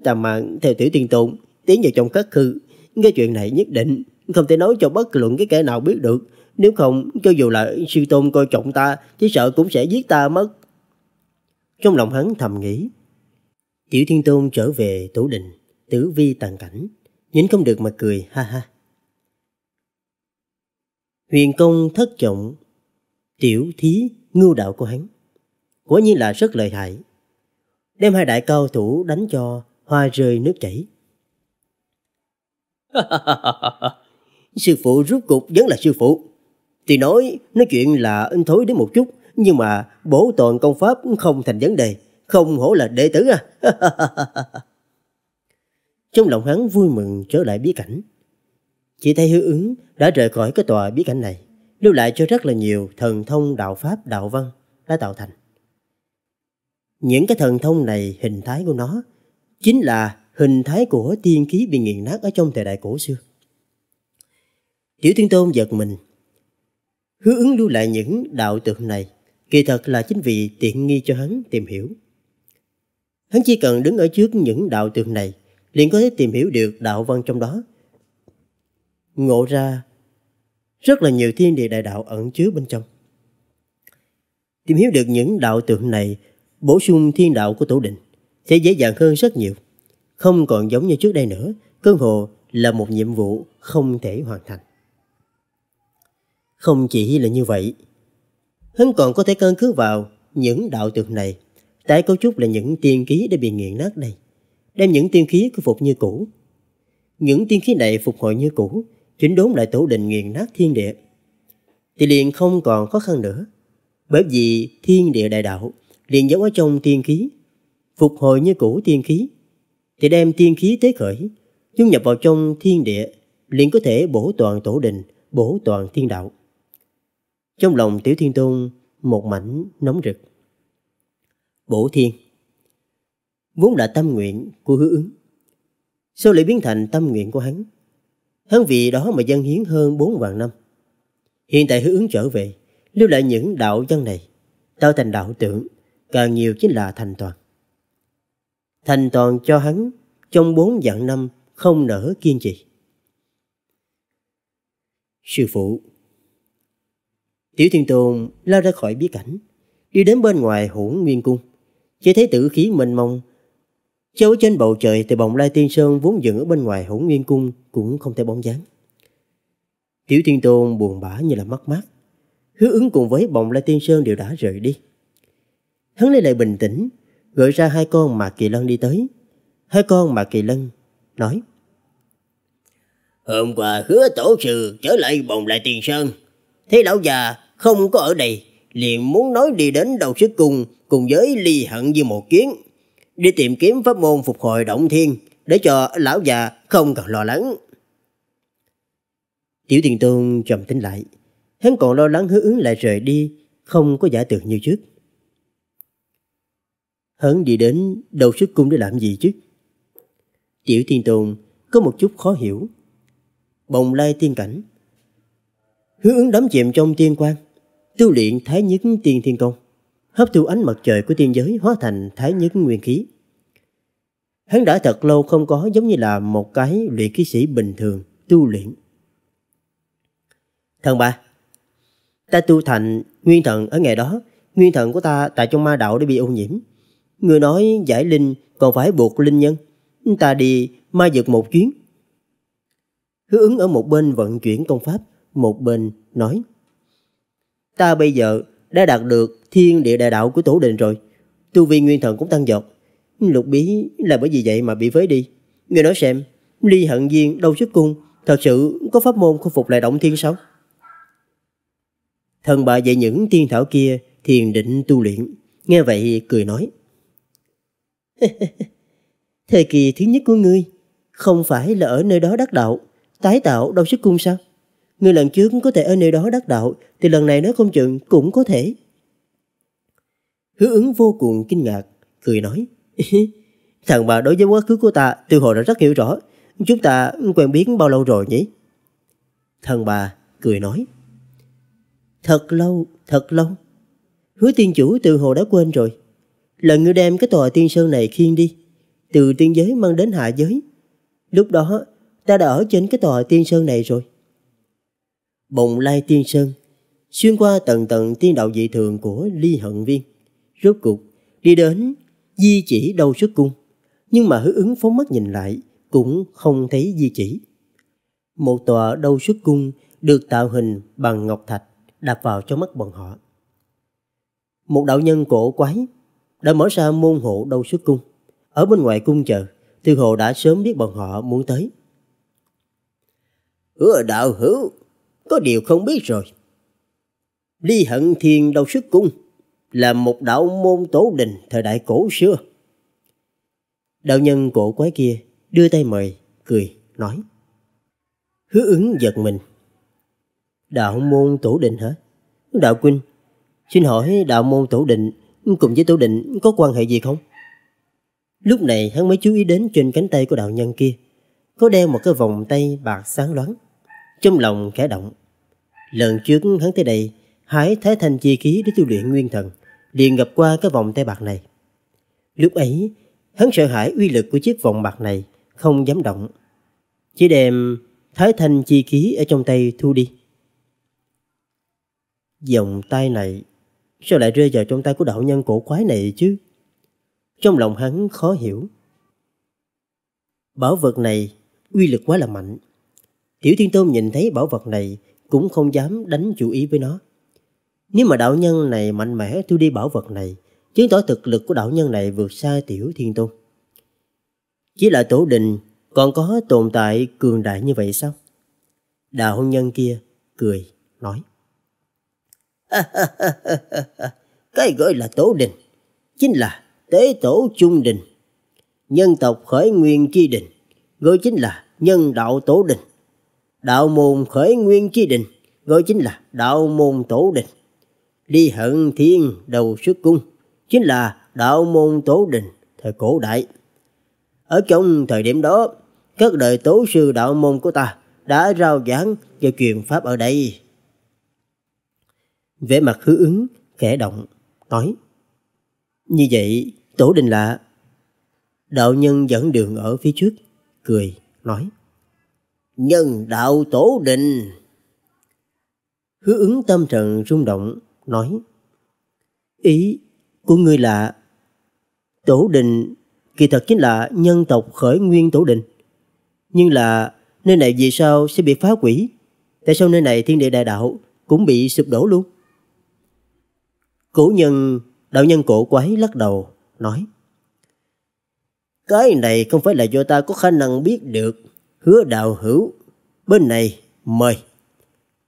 Ta mạng theo Tiểu Thiên Tôn, tiến vào trong khắc khư, nghe chuyện này nhất định không thể nói cho bất luận cái kẻ nào biết được, nếu không, cho dù là sư tôn coi trọng ta, chỉ sợ cũng sẽ giết ta mất. Trong lòng hắn thầm nghĩ. Tiểu Thiên Tôn trở về tổ đình, tử vi tàn cảnh, nhìn không được mà cười, ha ha. Huyền công thất trọng, tiểu thí ngưu đạo của hắn. Quả nhiên là rất lợi hại. Đem hai đại cao thủ đánh cho hoa rơi nước chảy. sư phụ rốt cục vẫn là sư phụ. Tuy nói, nói chuyện là in thối đến một chút, nhưng mà bổ toàn công pháp không thành vấn đề, không hổ là đệ tử à. Trong lòng hắn vui mừng trở lại bí cảnh. Chỉ thấy hứa ứng đã rời khỏi cái tòa bí cảnh này, lưu lại cho rất là nhiều thần thông đạo pháp đạo văn đã tạo thành. Những cái thần thông này hình thái của nó chính là hình thái của tiên khí bị nghiền nát ở trong thời đại cổ xưa. Tiểu Thiên Tôn giật mình Hứa ứng lưu lại những đạo tượng này kỳ thật là chính vì tiện nghi cho hắn tìm hiểu. Hắn chỉ cần đứng ở trước những đạo tượng này liền có thể tìm hiểu được đạo văn trong đó. Ngộ ra rất là nhiều thiên địa đại đạo ẩn chứa bên trong. Tìm hiểu được những đạo tượng này bổ sung thiên đạo của tổ định sẽ dễ dàng hơn rất nhiều. Không còn giống như trước đây nữa, cơ hồ là một nhiệm vụ không thể hoàn thành. Không chỉ là như vậy, hắn còn có thể căn cứ vào những đạo tượng này, tái cấu trúc là những tiên khí đã bị nghiền nát này, đem những tiên khí khôi phục như cũ. Những tiên khí này phục hồi như cũ, chính đốn lại tổ định nghiền nát thiên địa. Thì liền không còn khó khăn nữa, bởi vì thiên địa đại đạo liền giấu ở trong tiên khí, phục hồi như cũ tiên khí, thì đem tiên khí tế khởi, dung nhập vào trong thiên địa, liền có thể bổ toàn tổ đình, bổ toàn thiên đạo. Trong lòng Tiểu Thiên Tôn một mảnh nóng rực. Bổ Thiên Vốn là tâm nguyện của hứa ứng. sau lại biến thành tâm nguyện của hắn? Hắn vì đó mà dâng hiến hơn bốn vạn năm. Hiện tại hứa ứng trở về, lưu lại những đạo văn này, tạo thành đạo tượng, càng nhiều chính là thành toàn. Thành toàn cho hắn trong bốn vạn năm không nỡ kiên trì. Sư phụ Tiểu Thiên Tôn lao ra khỏi bí cảnh, đi đến bên ngoài hỗn nguyên cung. Chỉ thấy tử khí mênh mông, treo trên bầu trời từ bồng lai tiên sơn vốn dựng ở bên ngoài hỗn nguyên cung cũng không thể bóng dáng. Tiểu Thiên Tôn buồn bã như là mất mát. Hứa ứng cùng với bồng lai tiên sơn đều đã rời đi. Hắn lấy lại bình tĩnh, gọi ra hai con mà kỳ lân đi tới. Hai con mà kỳ lân nói. Hôm qua hứa tổ sư trở lại bồng Lai Tiên sơn. thấy lão già không có ở đây, liền muốn nói đi đến đầu sức cung cùng với ly hận như một kiến. Đi tìm kiếm pháp môn phục hồi động thiên để cho lão già không cần lo lắng. Tiểu Thiên Tôn trầm tính lại, hắn còn lo lắng hứa ứng lại rời đi, không có giả tượng như trước. Hắn đi đến đầu sức cung để làm gì chứ? Tiểu Thiên Tôn có một chút khó hiểu. Bồng lai tiên cảnh. Hứa ứng đắm chìm trong tiên quang tu luyện thái nhất tiên thiên công, hấp thu ánh mặt trời của tiên giới hóa thành thái nhất nguyên khí. Hắn đã thật lâu không có giống như là một cái luyện khí sĩ bình thường tu luyện. Thần ba, ta tu thành nguyên thần ở ngày đó, nguyên thần của ta tại trong ma đạo đã bị ô nhiễm. Người nói giải linh còn phải buộc linh nhân, ta đi ma giật một chuyến. Hứa ứng ở một bên vận chuyển công pháp, một bên nói. Ta bây giờ đã đạt được thiên địa đại đạo của tổ đình rồi. Tu vi nguyên thần cũng tăng dột. Lục bí là bởi vì vậy mà bị phế đi. Người nói xem, ly hận duyên đâu xuất cung, thật sự có pháp môn khôi phục lại động thiên sao? Thần bà dạy những tiên thảo kia thiền định tu luyện. Nghe vậy cười nói. Thời kỳ thứ nhất của ngươi, không phải là ở nơi đó đắc đạo, tái tạo đâu xuất cung sao? Người lần trước có thể ở nơi đó đắc đạo Thì lần này nói không chừng cũng có thể Hứa ứng vô cùng kinh ngạc Cười nói Thằng bà đối với quá khứ của ta Từ hồi đã rất hiểu rõ Chúng ta quen biết bao lâu rồi nhỉ Thằng bà cười nói Thật lâu, thật lâu Hứa tiên chủ từ hồ đã quên rồi Lần ngươi đem cái tòa tiên sơn này khiêng đi Từ tiên giới mang đến hạ giới Lúc đó ta đã ở trên cái tòa tiên sơn này rồi bồng lai tiên sơn, xuyên qua tầng tầng tiên đạo dị thường của ly hận viên. Rốt cục, đi đến di chỉ đầu xuất cung, nhưng mà hứa ứng phóng mắt nhìn lại cũng không thấy di chỉ. Một tòa đầu xuất cung được tạo hình bằng ngọc thạch đạp vào trong mắt bọn họ. Một đạo nhân cổ quái đã mở ra môn hộ đầu xuất cung. Ở bên ngoài cung chờ, Tư Hồ đã sớm biết bọn họ muốn tới. Hứa đạo hữu, có điều không biết rồi. Ly Hận Thiên Đầu Sức Cung là một đạo môn tổ đình thời đại cổ xưa. Đạo nhân cổ quái kia đưa tay mời, cười, nói. Hứa ứng giật mình. Đạo môn tổ đình hả? Đạo Quynh, xin hỏi đạo môn tổ đình cùng với tổ đình có quan hệ gì không? Lúc này hắn mới chú ý đến trên cánh tay của đạo nhân kia, có đeo một cái vòng tay bạc sáng loáng trong lòng khẽ động. Lần trước hắn tới đây, hái thái thanh chi khí để tu luyện nguyên thần, liền gặp qua cái vòng tay bạc này. Lúc ấy, hắn sợ hãi uy lực của chiếc vòng bạc này, không dám động. Chỉ đem thái thanh chi khí ở trong tay thu đi. Dòng tay này, sao lại rơi vào trong tay của đạo nhân cổ quái này chứ? Trong lòng hắn khó hiểu. Bảo vật này uy lực quá là mạnh. Tiểu Thiên Tôn nhìn thấy bảo vật này cũng không dám đánh chủ ý với nó. Nếu mà đạo nhân này mạnh mẽ thu đi bảo vật này, chứng tỏ thực lực của đạo nhân này vượt xa Tiểu Thiên Tôn. Chỉ là tổ đình còn có tồn tại cường đại như vậy sao? Đạo nhân kia cười, nói. Cái gọi là tổ đình chính là tế tổ trung đình. Nhân tộc khởi nguyên chi đình, gọi chính là nhân đạo tổ đình. Đạo môn khởi nguyên chi định, gọi chính là đạo môn tổ đình Ly hận thiên đầu xuất cung, chính là đạo môn tổ đình thời cổ đại. Ở trong thời điểm đó, các đời tổ sư đạo môn của ta đã rao giảng về truyền pháp ở đây. Vẻ mặt hứa ứng, khẽ động, nói. Như vậy, tổ đình là đạo nhân dẫn đường ở phía trước, cười, nói nhân đạo tổ đình. Hứa ứng tâm trận rung động, nói Ý của ngươi là tổ đình kỳ thật chính là nhân tộc khởi nguyên tổ đình. Nhưng là nơi này vì sao sẽ bị phá quỷ? Tại sao nơi này thiên địa đại đạo cũng bị sụp đổ luôn? Cổ nhân, đạo nhân cổ quái lắc đầu, nói Cái này không phải là do ta có khả năng biết được hứa đạo hữu, bên này mời.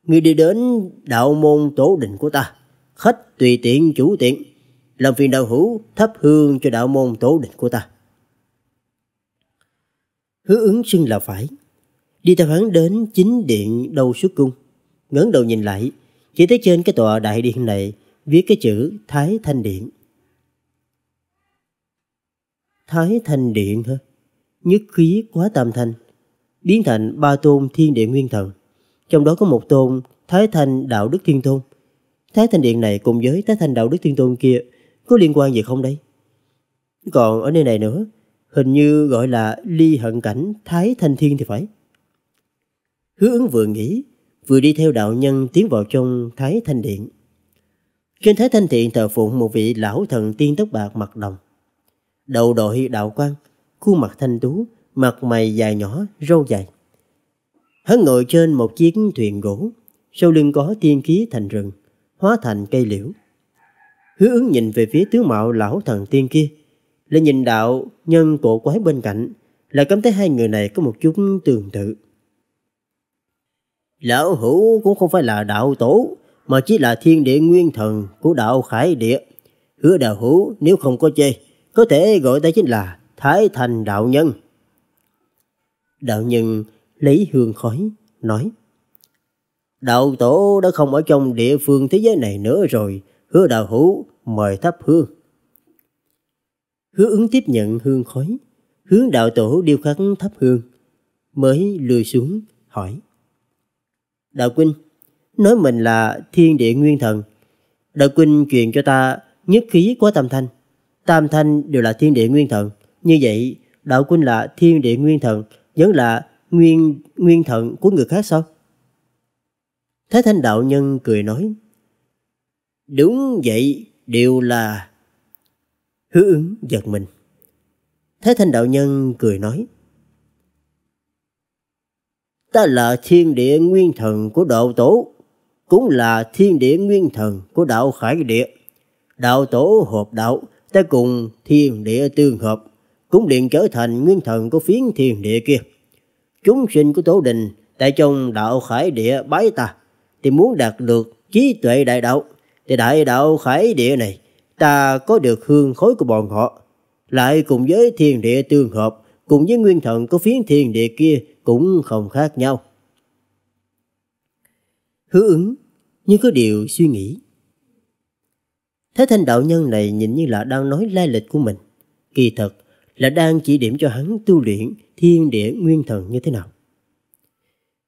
Ngươi đi đến đạo môn tổ định của ta, khách tùy tiện chủ tiện, làm phiền đạo hữu thắp hương cho đạo môn tổ định của ta. Hứa ứng xưng là phải, đi theo hắn đến chính điện đầu xuất cung, ngẩng đầu nhìn lại, chỉ thấy trên cái tòa đại điện này viết cái chữ Thái Thanh Điện. Thái Thanh Điện hả? Nhất khí quá tam thanh, biến thành ba tôn thiên địa nguyên thần. Trong đó có một tôn Thái Thanh Đạo Đức Thiên Tôn. Thái Thanh Điện này cùng với Thái Thanh Đạo Đức Thiên Tôn kia có liên quan gì không đây? Còn ở nơi này nữa, hình như gọi là ly hận cảnh Thái Thanh Thiên thì phải. Hứa ứng vừa nghĩ, vừa đi theo đạo nhân tiến vào trong Thái Thanh Điện. Trên Thái Thanh Điện thờ phụng một vị lão thần tiên tóc bạc mặt đồng. Đầu đội đạo quan, khuôn mặt thanh tú, mặt mày dài nhỏ, râu dài. Hắn ngồi trên một chiếc thuyền gỗ, sau lưng có tiên khí thành rừng, hóa thành cây liễu. Hứa ứng nhìn về phía tướng mạo lão thần tiên kia, lại nhìn đạo nhân cổ quái bên cạnh, lại cảm thấy hai người này có một chút tương tự. Lão hữu cũng không phải là đạo tổ, mà chỉ là thiên địa nguyên thần của đạo khải địa. Hứa đạo hữu nếu không có chê, có thể gọi ta chính là Thái Thành Đạo Nhân. Đạo nhân lấy hương khói, nói Đạo tổ đã không ở trong địa phương thế giới này nữa rồi, hứa đạo hữu mời thắp hương. Hứa ứng tiếp nhận hương khói, hướng đạo tổ điêu khắc thắp hương, mới lùi xuống hỏi. Đạo Quynh, nói mình là thiên địa nguyên thần. Đạo Quynh truyền cho ta nhất khí của tam thanh. Tam thanh đều là thiên địa nguyên thần. Như vậy, đạo Quynh là thiên địa nguyên thần, vẫn là nguyên nguyên thận của người khác sao? Thái Thanh Đạo Nhân cười nói Đúng vậy, đều là... Hứa ứng giật mình. Thái Thanh Đạo Nhân cười nói Ta là thiên địa nguyên thần của đạo tổ, cũng là thiên địa nguyên thần của đạo khải địa. Đạo tổ hợp đạo, ta cùng thiên địa tương hợp cũng liền trở thành nguyên thần của phiến thiên địa kia. Chúng sinh của Tổ Đình tại trong đạo khải địa bái ta, thì muốn đạt được trí tuệ đại đạo, thì đại đạo khải địa này ta có được hương khối của bọn họ, lại cùng với thiên địa tương hợp, cùng với nguyên thần của phiến thiên địa kia cũng không khác nhau. Hứa ứng như có điều suy nghĩ. Thế thanh đạo nhân này nhìn như là đang nói lai lịch của mình. Kỳ thật, là đang chỉ điểm cho hắn tu luyện thiên địa nguyên thần như thế nào.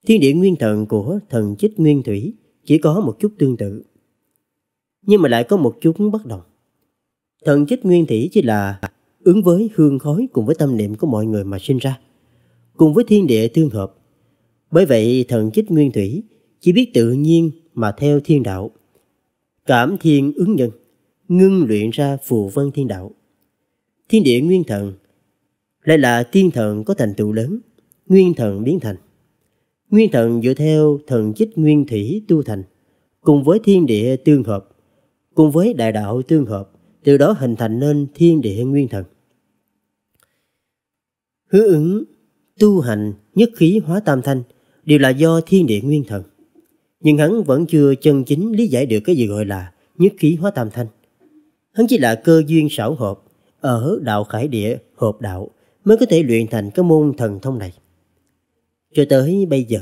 Thiên địa nguyên thần của thần chích nguyên thủy chỉ có một chút tương tự, nhưng mà lại có một chút bất đồng. Thần chích nguyên thủy chỉ là ứng với hương khói cùng với tâm niệm của mọi người mà sinh ra, cùng với thiên địa tương hợp. Bởi vậy thần chích nguyên thủy chỉ biết tự nhiên mà theo thiên đạo, cảm thiên ứng nhân, ngưng luyện ra phù văn thiên đạo thiên địa nguyên thần lại là thiên thần có thành tựu lớn, nguyên thần biến thành. Nguyên thần dựa theo thần chích nguyên thủy tu thành, cùng với thiên địa tương hợp, cùng với đại đạo tương hợp, từ đó hình thành nên thiên địa nguyên thần. Hứa ứng, tu hành, nhất khí hóa tam thanh đều là do thiên địa nguyên thần. Nhưng hắn vẫn chưa chân chính lý giải được cái gì gọi là nhất khí hóa tam thanh. Hắn chỉ là cơ duyên xảo hợp, ở đạo khải địa hợp đạo mới có thể luyện thành cái môn thần thông này. Cho tới bây giờ,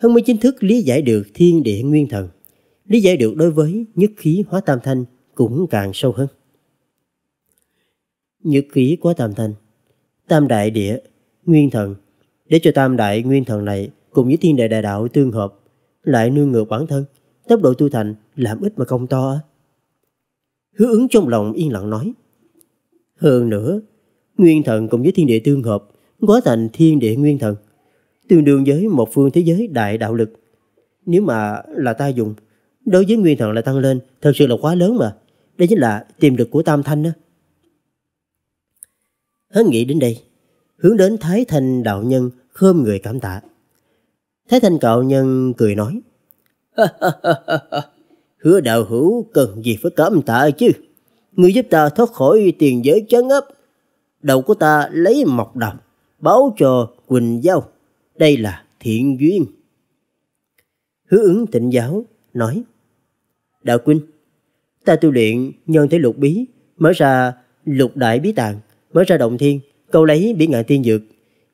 Hân mới chính thức lý giải được thiên địa nguyên thần, lý giải được đối với nhất khí hóa tam thanh cũng càng sâu hơn. Nhất khí hóa tam thanh, tam đại địa, nguyên thần, để cho tam đại nguyên thần này cùng với thiên đại đại đạo tương hợp, lại nương ngược bản thân, tốc độ tu thành làm ít mà công to. Hứa ứng trong lòng yên lặng nói, hơn nữa, nguyên thần cùng với thiên địa tương hợp, hóa thành thiên địa nguyên thần, tương đương với một phương thế giới đại đạo lực. Nếu mà là ta dùng, đối với nguyên thần lại tăng lên, thật sự là quá lớn mà. Đây chính là tiềm lực của Tam Thanh đó. Hắn nghĩ đến đây, hướng đến Thái Thanh đạo nhân khơm người cảm tạ. Thái Thanh cạo nhân cười nói, Hứa đạo hữu cần gì phải cảm tạ chứ? Ngươi giúp ta thoát khỏi tiền giới chấn ấp. Đầu của ta lấy mọc đồng, báo cho Quỳnh Giao. Đây là thiện duyên. Hứa ứng tịnh giáo, nói. Đạo quỳnh ta tu luyện nhân thể lục bí, mở ra lục đại bí tàng, mở ra động thiên, câu lấy bị ngạn tiên dược.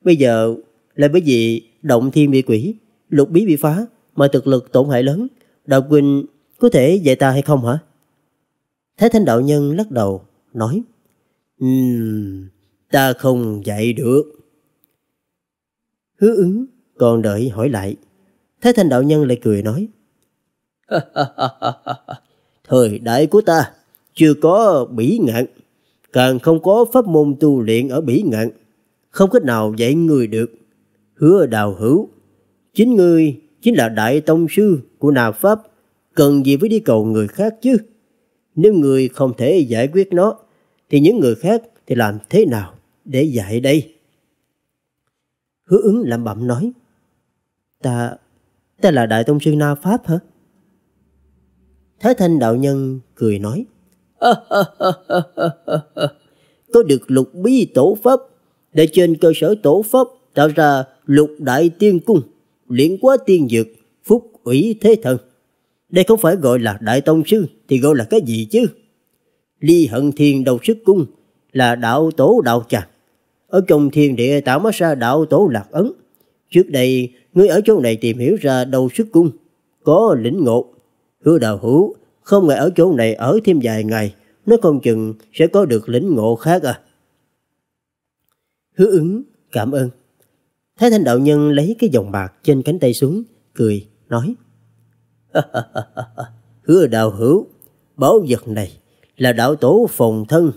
Bây giờ là bởi vì động thiên bị quỷ, lục bí bị phá, mà thực lực tổn hại lớn. Đạo quỳnh có thể dạy ta hay không hả? Thế Thanh Đạo Nhân lắc đầu, nói um, Ta không dạy được. Hứa ứng, còn đợi hỏi lại. Thế Thanh Đạo Nhân lại cười nói Thời đại của ta chưa có bỉ ngạn, càng không có pháp môn tu luyện ở bỉ ngạn, không cách nào dạy người được. Hứa đào hữu, chính ngươi chính là đại tông sư của nào Pháp, cần gì phải đi cầu người khác chứ? Nếu người không thể giải quyết nó, thì những người khác thì làm thế nào để dạy đây? Hứa ứng làm bậm nói, Ta, ta là Đại Tông Sư Na Pháp hả? Thái Thanh Đạo Nhân cười nói, tôi được lục bí tổ pháp, để trên cơ sở tổ pháp tạo ra lục đại tiên cung, luyện quá tiên dược, phúc ủy thế thần. Đây không phải gọi là Đại Tông Sư thì gọi là cái gì chứ? Ly Hận Thiên Đầu Sức Cung là đạo tổ đạo tràng. Ở trong thiên địa tạo mát sa đạo tổ lạc ấn. Trước đây, ngươi ở chỗ này tìm hiểu ra đầu sức cung, có lĩnh ngộ. Hứa đạo hữu, không ngại ở chỗ này ở thêm vài ngày, nó không chừng sẽ có được lĩnh ngộ khác à. Hứa ứng, cảm ơn. Thái thanh đạo nhân lấy cái vòng bạc trên cánh tay xuống, cười, nói. Hứa đạo hữu, báu vật này là đạo tổ phòng thân.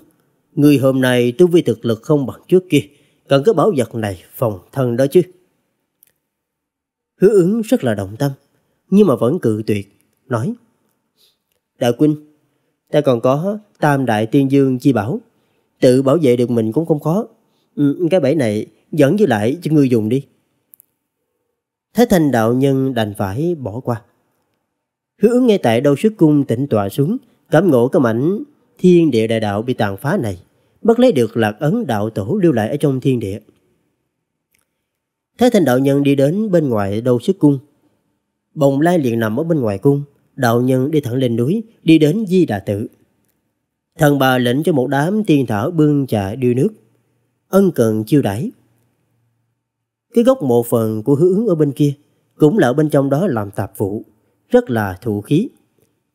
Người hôm nay tu vi thực lực không bằng trước kia, cần cái bảo vật này phòng thân đó chứ. Hứa ứng rất là động tâm, nhưng mà vẫn cự tuyệt, nói Đại huynh, ta còn có tam đại tiên dương chi bảo, tự bảo vệ được mình cũng không khó. Ừ, cái bẫy này dẫn với lại cho người dùng đi. Thế thành đạo nhân đành phải bỏ qua. Hứa ngay tại đâu sức cung tỉnh tọa xuống, cảm ngộ cái mảnh thiên địa đại đạo bị tàn phá này, bắt lấy được lạc ấn đạo tổ lưu lại ở trong thiên địa. Thái thanh đạo nhân đi đến bên ngoài đâu sức cung. Bồng lai liền nằm ở bên ngoài cung, đạo nhân đi thẳng lên núi, đi đến Di Đà Tự. Thần bà lệnh cho một đám tiên thảo bưng trà đưa nước, ân cần chiêu đãi. Cái gốc một phần của hướng ở bên kia cũng là ở bên trong đó làm tạp vụ rất là thụ khí,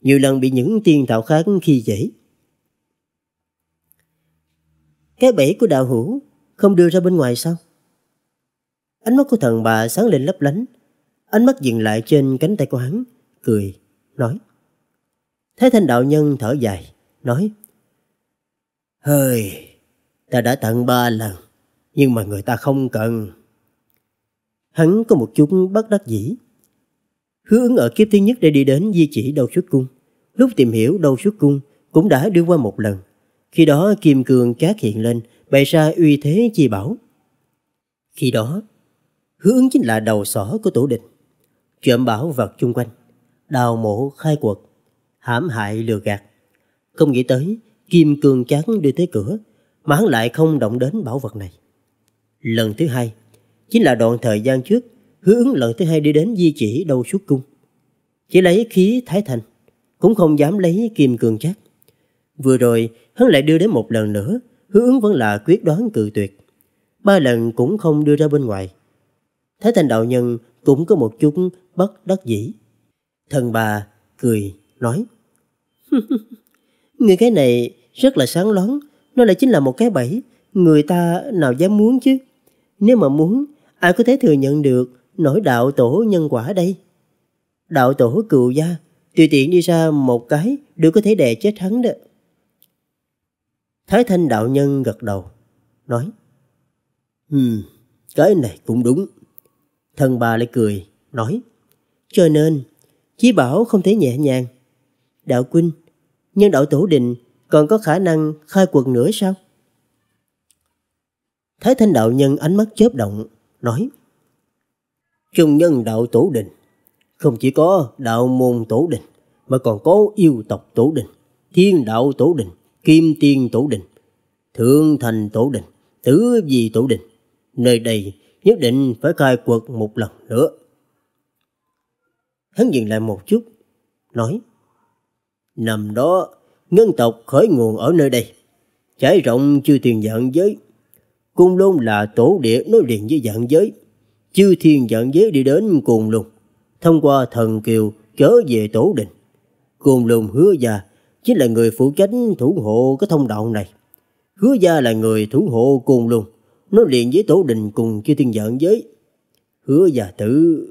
nhiều lần bị những tiên tạo khác khi dễ. Cái bẫy của đạo hữu không đưa ra bên ngoài sao? Ánh mắt của thần bà sáng lên lấp lánh, ánh mắt dừng lại trên cánh tay của hắn, cười, nói. Thái thanh đạo nhân thở dài, nói. Hơi, ta đã tận ba lần, nhưng mà người ta không cần. Hắn có một chút bất đắc dĩ, Hứa ứng ở kiếp thứ nhất đã đi đến di chỉ đầu xuất cung. Lúc tìm hiểu đầu xuất cung cũng đã đưa qua một lần. Khi đó Kim Cương cát hiện lên, bày ra uy thế chi bảo. Khi đó, hứa ứng chính là đầu sỏ của tổ địch. Trộm bảo vật chung quanh, đào mộ khai quật, hãm hại lừa gạt. Không nghĩ tới, Kim Cương chán đưa tới cửa, mà hắn lại không động đến bảo vật này. Lần thứ hai, chính là đoạn thời gian trước hướng lần thứ hai đi đến di chỉ đâu suốt cung. Chỉ lấy khí thái thành, cũng không dám lấy kim cường chắc. Vừa rồi, hắn lại đưa đến một lần nữa, hướng vẫn là quyết đoán cự tuyệt. Ba lần cũng không đưa ra bên ngoài. Thái thành đạo nhân cũng có một chút bất đắc dĩ. Thần bà cười, nói Người cái này rất là sáng lón, nó lại chính là một cái bẫy, người ta nào dám muốn chứ. Nếu mà muốn, ai có thể thừa nhận được nổi đạo tổ nhân quả đây. Đạo tổ cựu gia, tùy tiện đi ra một cái đều có thể đè chết hắn đó. Thái Thanh đạo nhân gật đầu, nói Ừm, cái này cũng đúng. Thần bà lại cười, nói Cho nên, chí bảo không thể nhẹ nhàng. Đạo Quynh, nhân đạo tổ định còn có khả năng khai quật nữa sao? Thái Thanh đạo nhân ánh mắt chớp động, nói Trung nhân đạo tổ đình Không chỉ có đạo môn tổ đình Mà còn có yêu tộc tổ đình Thiên đạo tổ đình Kim tiên tổ đình Thượng thành tổ đình tứ vi tổ đình Nơi đây nhất định phải khai quật một lần nữa Hắn dừng lại một chút Nói Năm đó nhân tộc khởi nguồn ở nơi đây Trải rộng chưa tiền dạng giới Cung Lôn là tổ địa nối liền với dạng giới chư thiên dẫn giới đi đến cùng lùng, thông qua thần kiều trở về tổ đình. Cùng lùng hứa gia chính là người phụ trách thủ hộ cái thông đạo này. Hứa gia là người thủ hộ cùng lùng, nó liền với tổ đình cùng chư thiên dẫn giới. Hứa gia tử...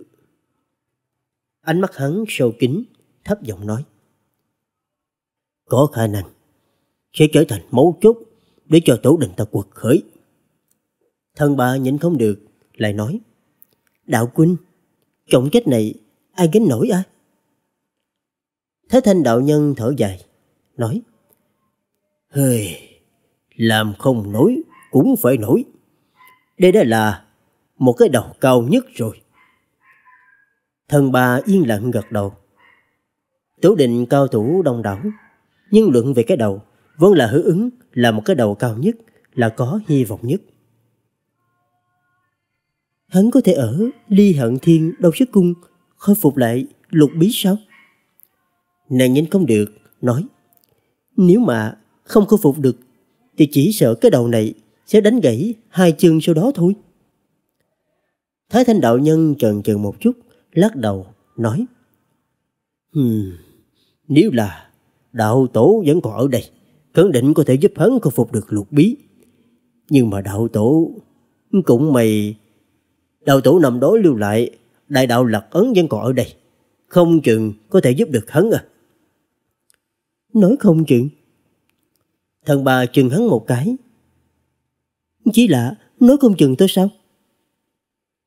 Ánh mắt hắn sâu kín, thấp giọng nói. Có khả năng sẽ trở thành mấu chốt để cho tổ đình ta quật khởi. Thần bà nhìn không được, lại nói. Đạo Quynh, trọng trách này ai gánh nổi ai? Thế thanh đạo nhân thở dài, nói Hơi, làm không nổi cũng phải nổi. Đây đã là một cái đầu cao nhất rồi. Thần bà yên lặng gật đầu. Tiểu định cao thủ đông đảo, nhưng luận về cái đầu, vẫn là hữu ứng là một cái đầu cao nhất, là có hy vọng nhất hắn có thể ở ly hận thiên đâu sức cung khôi phục lại lục bí sao nàng nhìn không được nói nếu mà không khôi phục được thì chỉ sợ cái đầu này sẽ đánh gãy hai chương sau đó thôi thái thanh đạo nhân trần trừ một chút lắc đầu nói hmm, nếu là đạo tổ vẫn còn ở đây khẳng định có thể giúp hắn khôi phục được lục bí nhưng mà đạo tổ cũng mày Đầu tủ nằm đối lưu lại, đại đạo lật ấn vẫn còn ở đây. Không chừng có thể giúp được hắn à. Nói không chừng Thần bà chừng hắn một cái. Chỉ là nói không chừng tôi sao?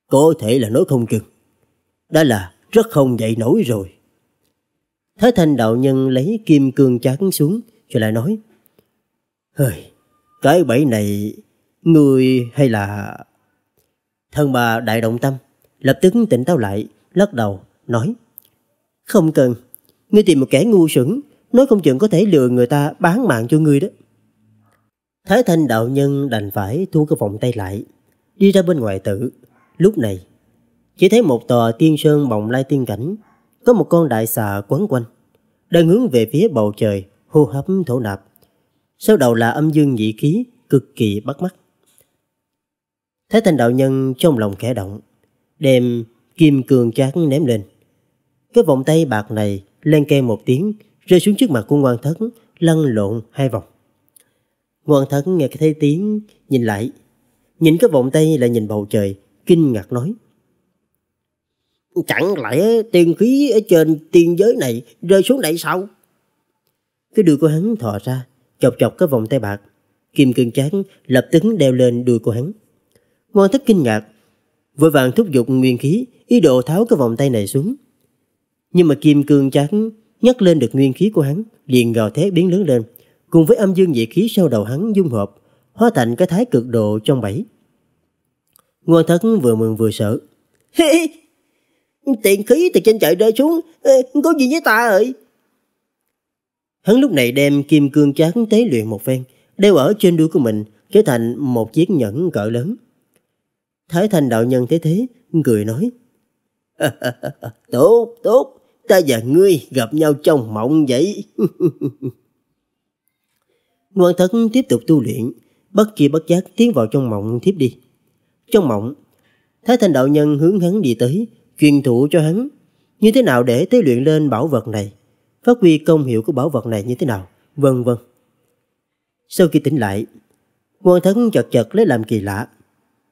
Có thể là nói không chừng. Đã là rất không dậy nổi rồi. Thái thanh đạo nhân lấy kim cương chán xuống rồi lại nói. Hơi, cái bẫy này người hay là... Thân bà đại động tâm, lập tức tỉnh táo lại, lắc đầu, nói Không cần, ngươi tìm một kẻ ngu xuẩn, nói không chừng có thể lừa người ta bán mạng cho ngươi đó. Thái Thanh đạo nhân đành phải thu cái vòng tay lại, đi ra bên ngoài tự. Lúc này, chỉ thấy một tòa tiên sơn bồng lai tiên cảnh, có một con đại xà quấn quanh, đang hướng về phía bầu trời, hô hấp thổ nạp. Sau đầu là âm dương nhị khí, cực kỳ bắt mắt. Thế tình đạo nhân trong lòng khẽ động, đem kim cường tráng ném lên. Cái vòng tay bạc này lên keng một tiếng, rơi xuống trước mặt của ngoan thất, lăn lộn hai vòng. Ngoan thất nghe thấy tiếng, nhìn lại. Nhìn cái vòng tay lại nhìn bầu trời, kinh ngạc nói. Chẳng lẽ tiên khí ở trên tiên giới này rơi xuống đây sao? Cái đuôi của hắn thò ra, chọc chọc cái vòng tay bạc. Kim cương chán lập tức đeo lên đuôi của hắn quan thất kinh ngạc, vội vàng thúc giục nguyên khí, ý đồ tháo cái vòng tay này xuống. Nhưng mà kim cương chát nhấc lên được nguyên khí của hắn, liền gào thét biến lớn lên, cùng với âm dương dị khí sau đầu hắn dung hợp, hóa thành cái thái cực độ trong bảy. Ngoan thất vừa mừng vừa sợ. Tiện khí từ trên trời rơi xuống, ờ, có gì với ta ơi? Hắn lúc này đem kim cương chát tế luyện một phen, đeo ở trên đuôi của mình, trở thành một chiếc nhẫn cỡ lớn. Thái Thanh đạo nhân thế thế, cười nói. tốt, tốt, ta và ngươi gặp nhau trong mộng vậy. Quan thất tiếp tục tu luyện, bất kỳ bất giác tiến vào trong mộng tiếp đi. Trong mộng, Thái Thanh đạo nhân hướng hắn đi tới, truyền thụ cho hắn như thế nào để tế luyện lên bảo vật này, phát huy công hiệu của bảo vật này như thế nào, vân vân. Sau khi tỉnh lại, Quan Thấn chật chật lấy làm kỳ lạ.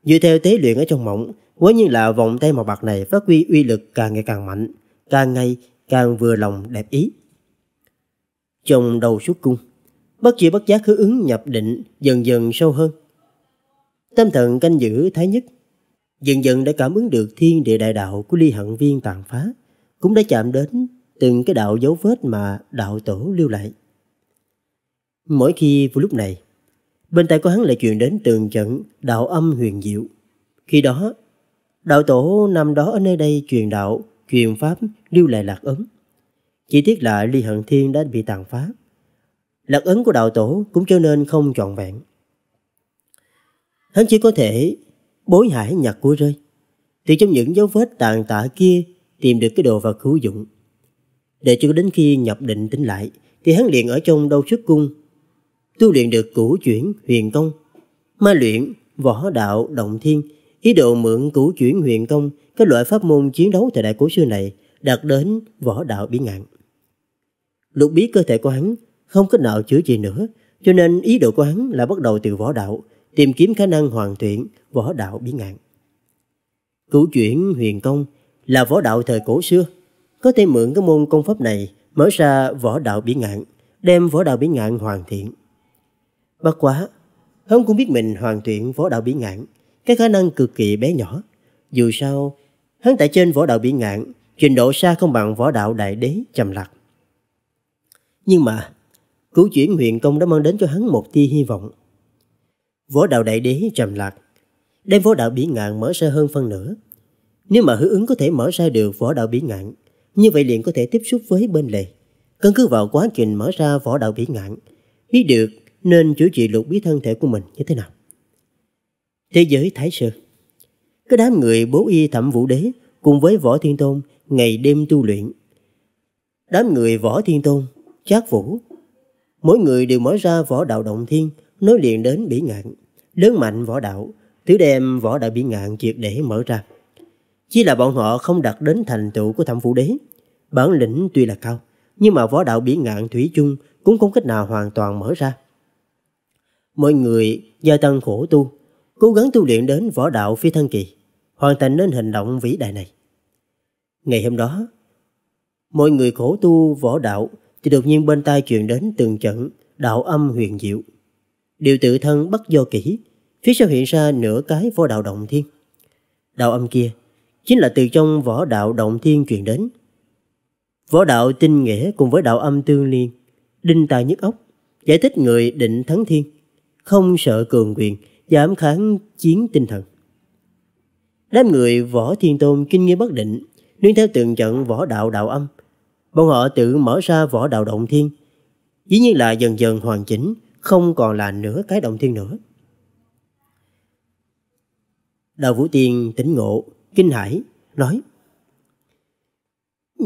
Dựa theo tế luyện ở trong mộng, quả nhiên là vòng tay màu bạc này phát huy uy lực càng ngày càng mạnh, càng ngày càng vừa lòng đẹp ý. Trong đầu suốt cung, bất chỉ bất giác hứa ứng nhập định dần dần sâu hơn. Tâm thần canh giữ thái nhất, dần dần đã cảm ứng được thiên địa đại đạo của ly hận viên tàn phá, cũng đã chạm đến từng cái đạo dấu vết mà đạo tổ lưu lại. Mỗi khi vào lúc này, Bên tai của hắn lại truyền đến tường trận đạo âm huyền diệu. Khi đó, đạo tổ năm đó ở nơi đây truyền đạo, truyền pháp, lưu lại lạc ấn. Chỉ tiếc là Ly Hận Thiên đã bị tàn phá. Lạc ấn của đạo tổ cũng trở nên không trọn vẹn. Hắn chỉ có thể bối hải nhặt của rơi. Từ trong những dấu vết tàn tạ kia tìm được cái đồ vật hữu dụng. Để cho đến khi nhập định tính lại, thì hắn liền ở trong đâu trước cung tu luyện được cửu chuyển huyền công, ma luyện võ đạo động thiên, ý đồ mượn cửu chuyển huyền công, các loại pháp môn chiến đấu thời đại cổ xưa này đạt đến võ đạo biến ngạn. Lục biết cơ thể của hắn không cách nào chữa trị nữa, cho nên ý đồ của hắn là bắt đầu từ võ đạo, tìm kiếm khả năng hoàn thiện võ đạo biến ngạn. Cửu chuyển huyền công là võ đạo thời cổ xưa, có thể mượn các môn công pháp này mở ra võ đạo biến ngạn, đem võ đạo biến ngạn hoàn thiện. Bất quá, hắn cũng biết mình hoàn tuyển võ đạo bỉ ngạn, cái khả năng cực kỳ bé nhỏ. Dù sao, hắn tại trên võ đạo bỉ ngạn, trình độ xa không bằng võ đạo đại đế trầm lạc. Nhưng mà, cứu chuyển huyền công đã mang đến cho hắn một tia hy vọng. Võ đạo đại đế trầm lạc, đem võ đạo bỉ ngạn mở ra hơn phân nửa. Nếu mà hữu ứng có thể mở ra được võ đạo bỉ ngạn, như vậy liền có thể tiếp xúc với bên lề. Căn cứ vào quá trình mở ra võ đạo bỉ ngạn, biết được nên chủ trì lục bí thân thể của mình như thế nào. Thế giới Thái Sư Cái đám người bố y thẩm vũ đế cùng với Võ Thiên Tôn ngày đêm tu luyện. Đám người Võ Thiên Tôn, Trác Vũ, mỗi người đều mở ra võ đạo động thiên, nối liền đến bỉ ngạn, lớn mạnh võ đạo, thứ đem võ đạo bỉ ngạn triệt để mở ra. Chỉ là bọn họ không đạt đến thành tựu của thẩm vũ đế. Bản lĩnh tuy là cao, nhưng mà võ đạo bỉ ngạn thủy chung cũng không cách nào hoàn toàn mở ra mọi người gia tăng khổ tu, cố gắng tu luyện đến võ đạo phi thân kỳ, hoàn thành nên hành động vĩ đại này. Ngày hôm đó, mọi người khổ tu võ đạo thì đột nhiên bên tai truyền đến từng trận đạo âm huyền diệu. Điều tự thân bất do kỹ, phía sau hiện ra nửa cái võ đạo động thiên. Đạo âm kia chính là từ trong võ đạo động thiên truyền đến. Võ đạo tinh nghĩa cùng với đạo âm tương liên, đinh tài nhất ốc, giải thích người định thắng thiên không sợ cường quyền, dám kháng chiến tinh thần. Đám người võ thiên tôn kinh nghi bất định, nương theo từng trận võ đạo đạo âm. Bọn họ tự mở ra võ đạo động thiên, dĩ nhiên là dần dần hoàn chỉnh, không còn là nửa cái động thiên nữa. Đào Vũ Tiên tỉnh ngộ, kinh hãi, nói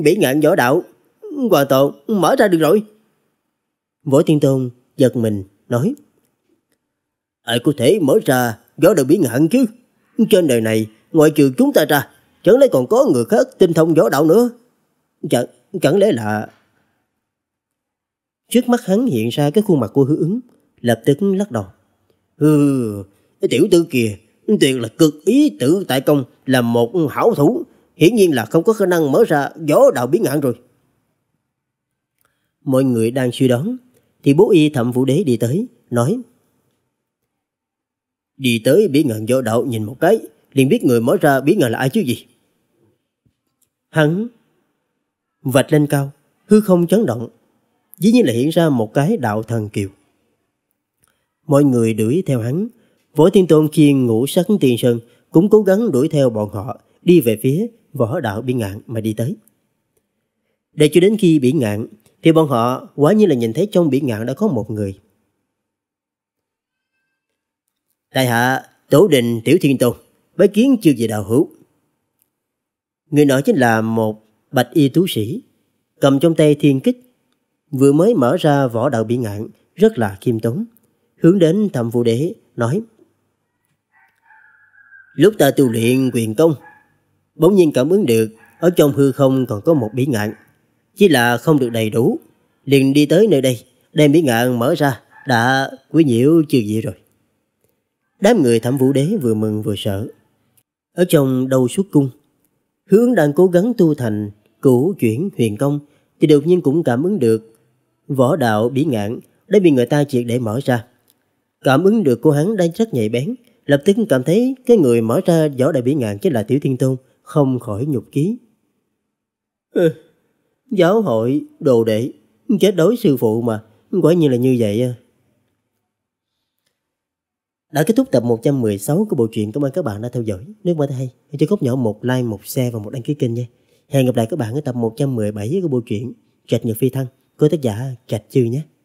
Bỉ ngạn võ đạo, hoàn toàn mở ra được rồi. Võ Thiên Tôn giật mình, nói ai có thể mở ra gió đạo biến hạn chứ. Trên đời này, ngoại trừ chúng ta ra, chẳng lẽ còn có người khác tinh thông gió đạo nữa? Chẳng, chẳng lẽ là... Trước mắt hắn hiện ra cái khuôn mặt của hứa ứng, lập tức lắc đầu. Hừ, cái tiểu tử kia, tuyệt là cực ý tự tại công, là một hảo thủ, hiển nhiên là không có khả năng mở ra gió đạo biến hạn rồi. Mọi người đang suy đoán, thì bố y thẩm vũ đế đi tới, nói... Đi tới bí ngần vô đậu nhìn một cái, liền biết người mở ra bí ngờ là ai chứ gì. Hắn vạch lên cao, hư không chấn động, dĩ nhiên là hiện ra một cái đạo thần kiều. Mọi người đuổi theo hắn, võ thiên tôn khiên ngũ sắc tiên sơn cũng cố gắng đuổi theo bọn họ đi về phía võ đạo biển ngạn mà đi tới. Để cho đến khi biển ngạn thì bọn họ quả như là nhìn thấy trong biển ngạn đã có một người tại hạ tổ đình tiểu thiên tôn bái kiến chưa về đạo hữu người nói chính là một bạch y tú sĩ cầm trong tay thiên kích vừa mới mở ra vỏ đạo bị ngạn rất là khiêm tốn hướng đến thầm phụ đế nói lúc ta tu luyện quyền công bỗng nhiên cảm ứng được ở trong hư không còn có một bí ngạn chỉ là không được đầy đủ liền đi tới nơi đây đem bí ngạn mở ra đã quý nhiễu chưa vị rồi Đám người thẩm vũ đế vừa mừng vừa sợ. Ở trong đầu suốt cung, hướng đang cố gắng tu thành, cửu chuyển huyền công thì đột nhiên cũng cảm ứng được võ đạo bí ngạn đã bị người ta triệt để mở ra. Cảm ứng được cô hắn đang rất nhạy bén, lập tức cảm thấy cái người mở ra võ đại bí ngạn chính là Tiểu Thiên Tôn, không khỏi nhục ký. giáo hội, đồ đệ, chết đối sư phụ mà, quả nhiên là như vậy à. Đã kết thúc tập 116 của bộ truyện. Cảm ơn các bạn đã theo dõi. Nếu mà thấy hay, hãy cho góc nhỏ một like, một share và một đăng ký kênh nha. Hẹn gặp lại các bạn ở tập 117 của bộ truyện Trạch Nhật Phi Thăng của tác giả Trạch Chư nhé.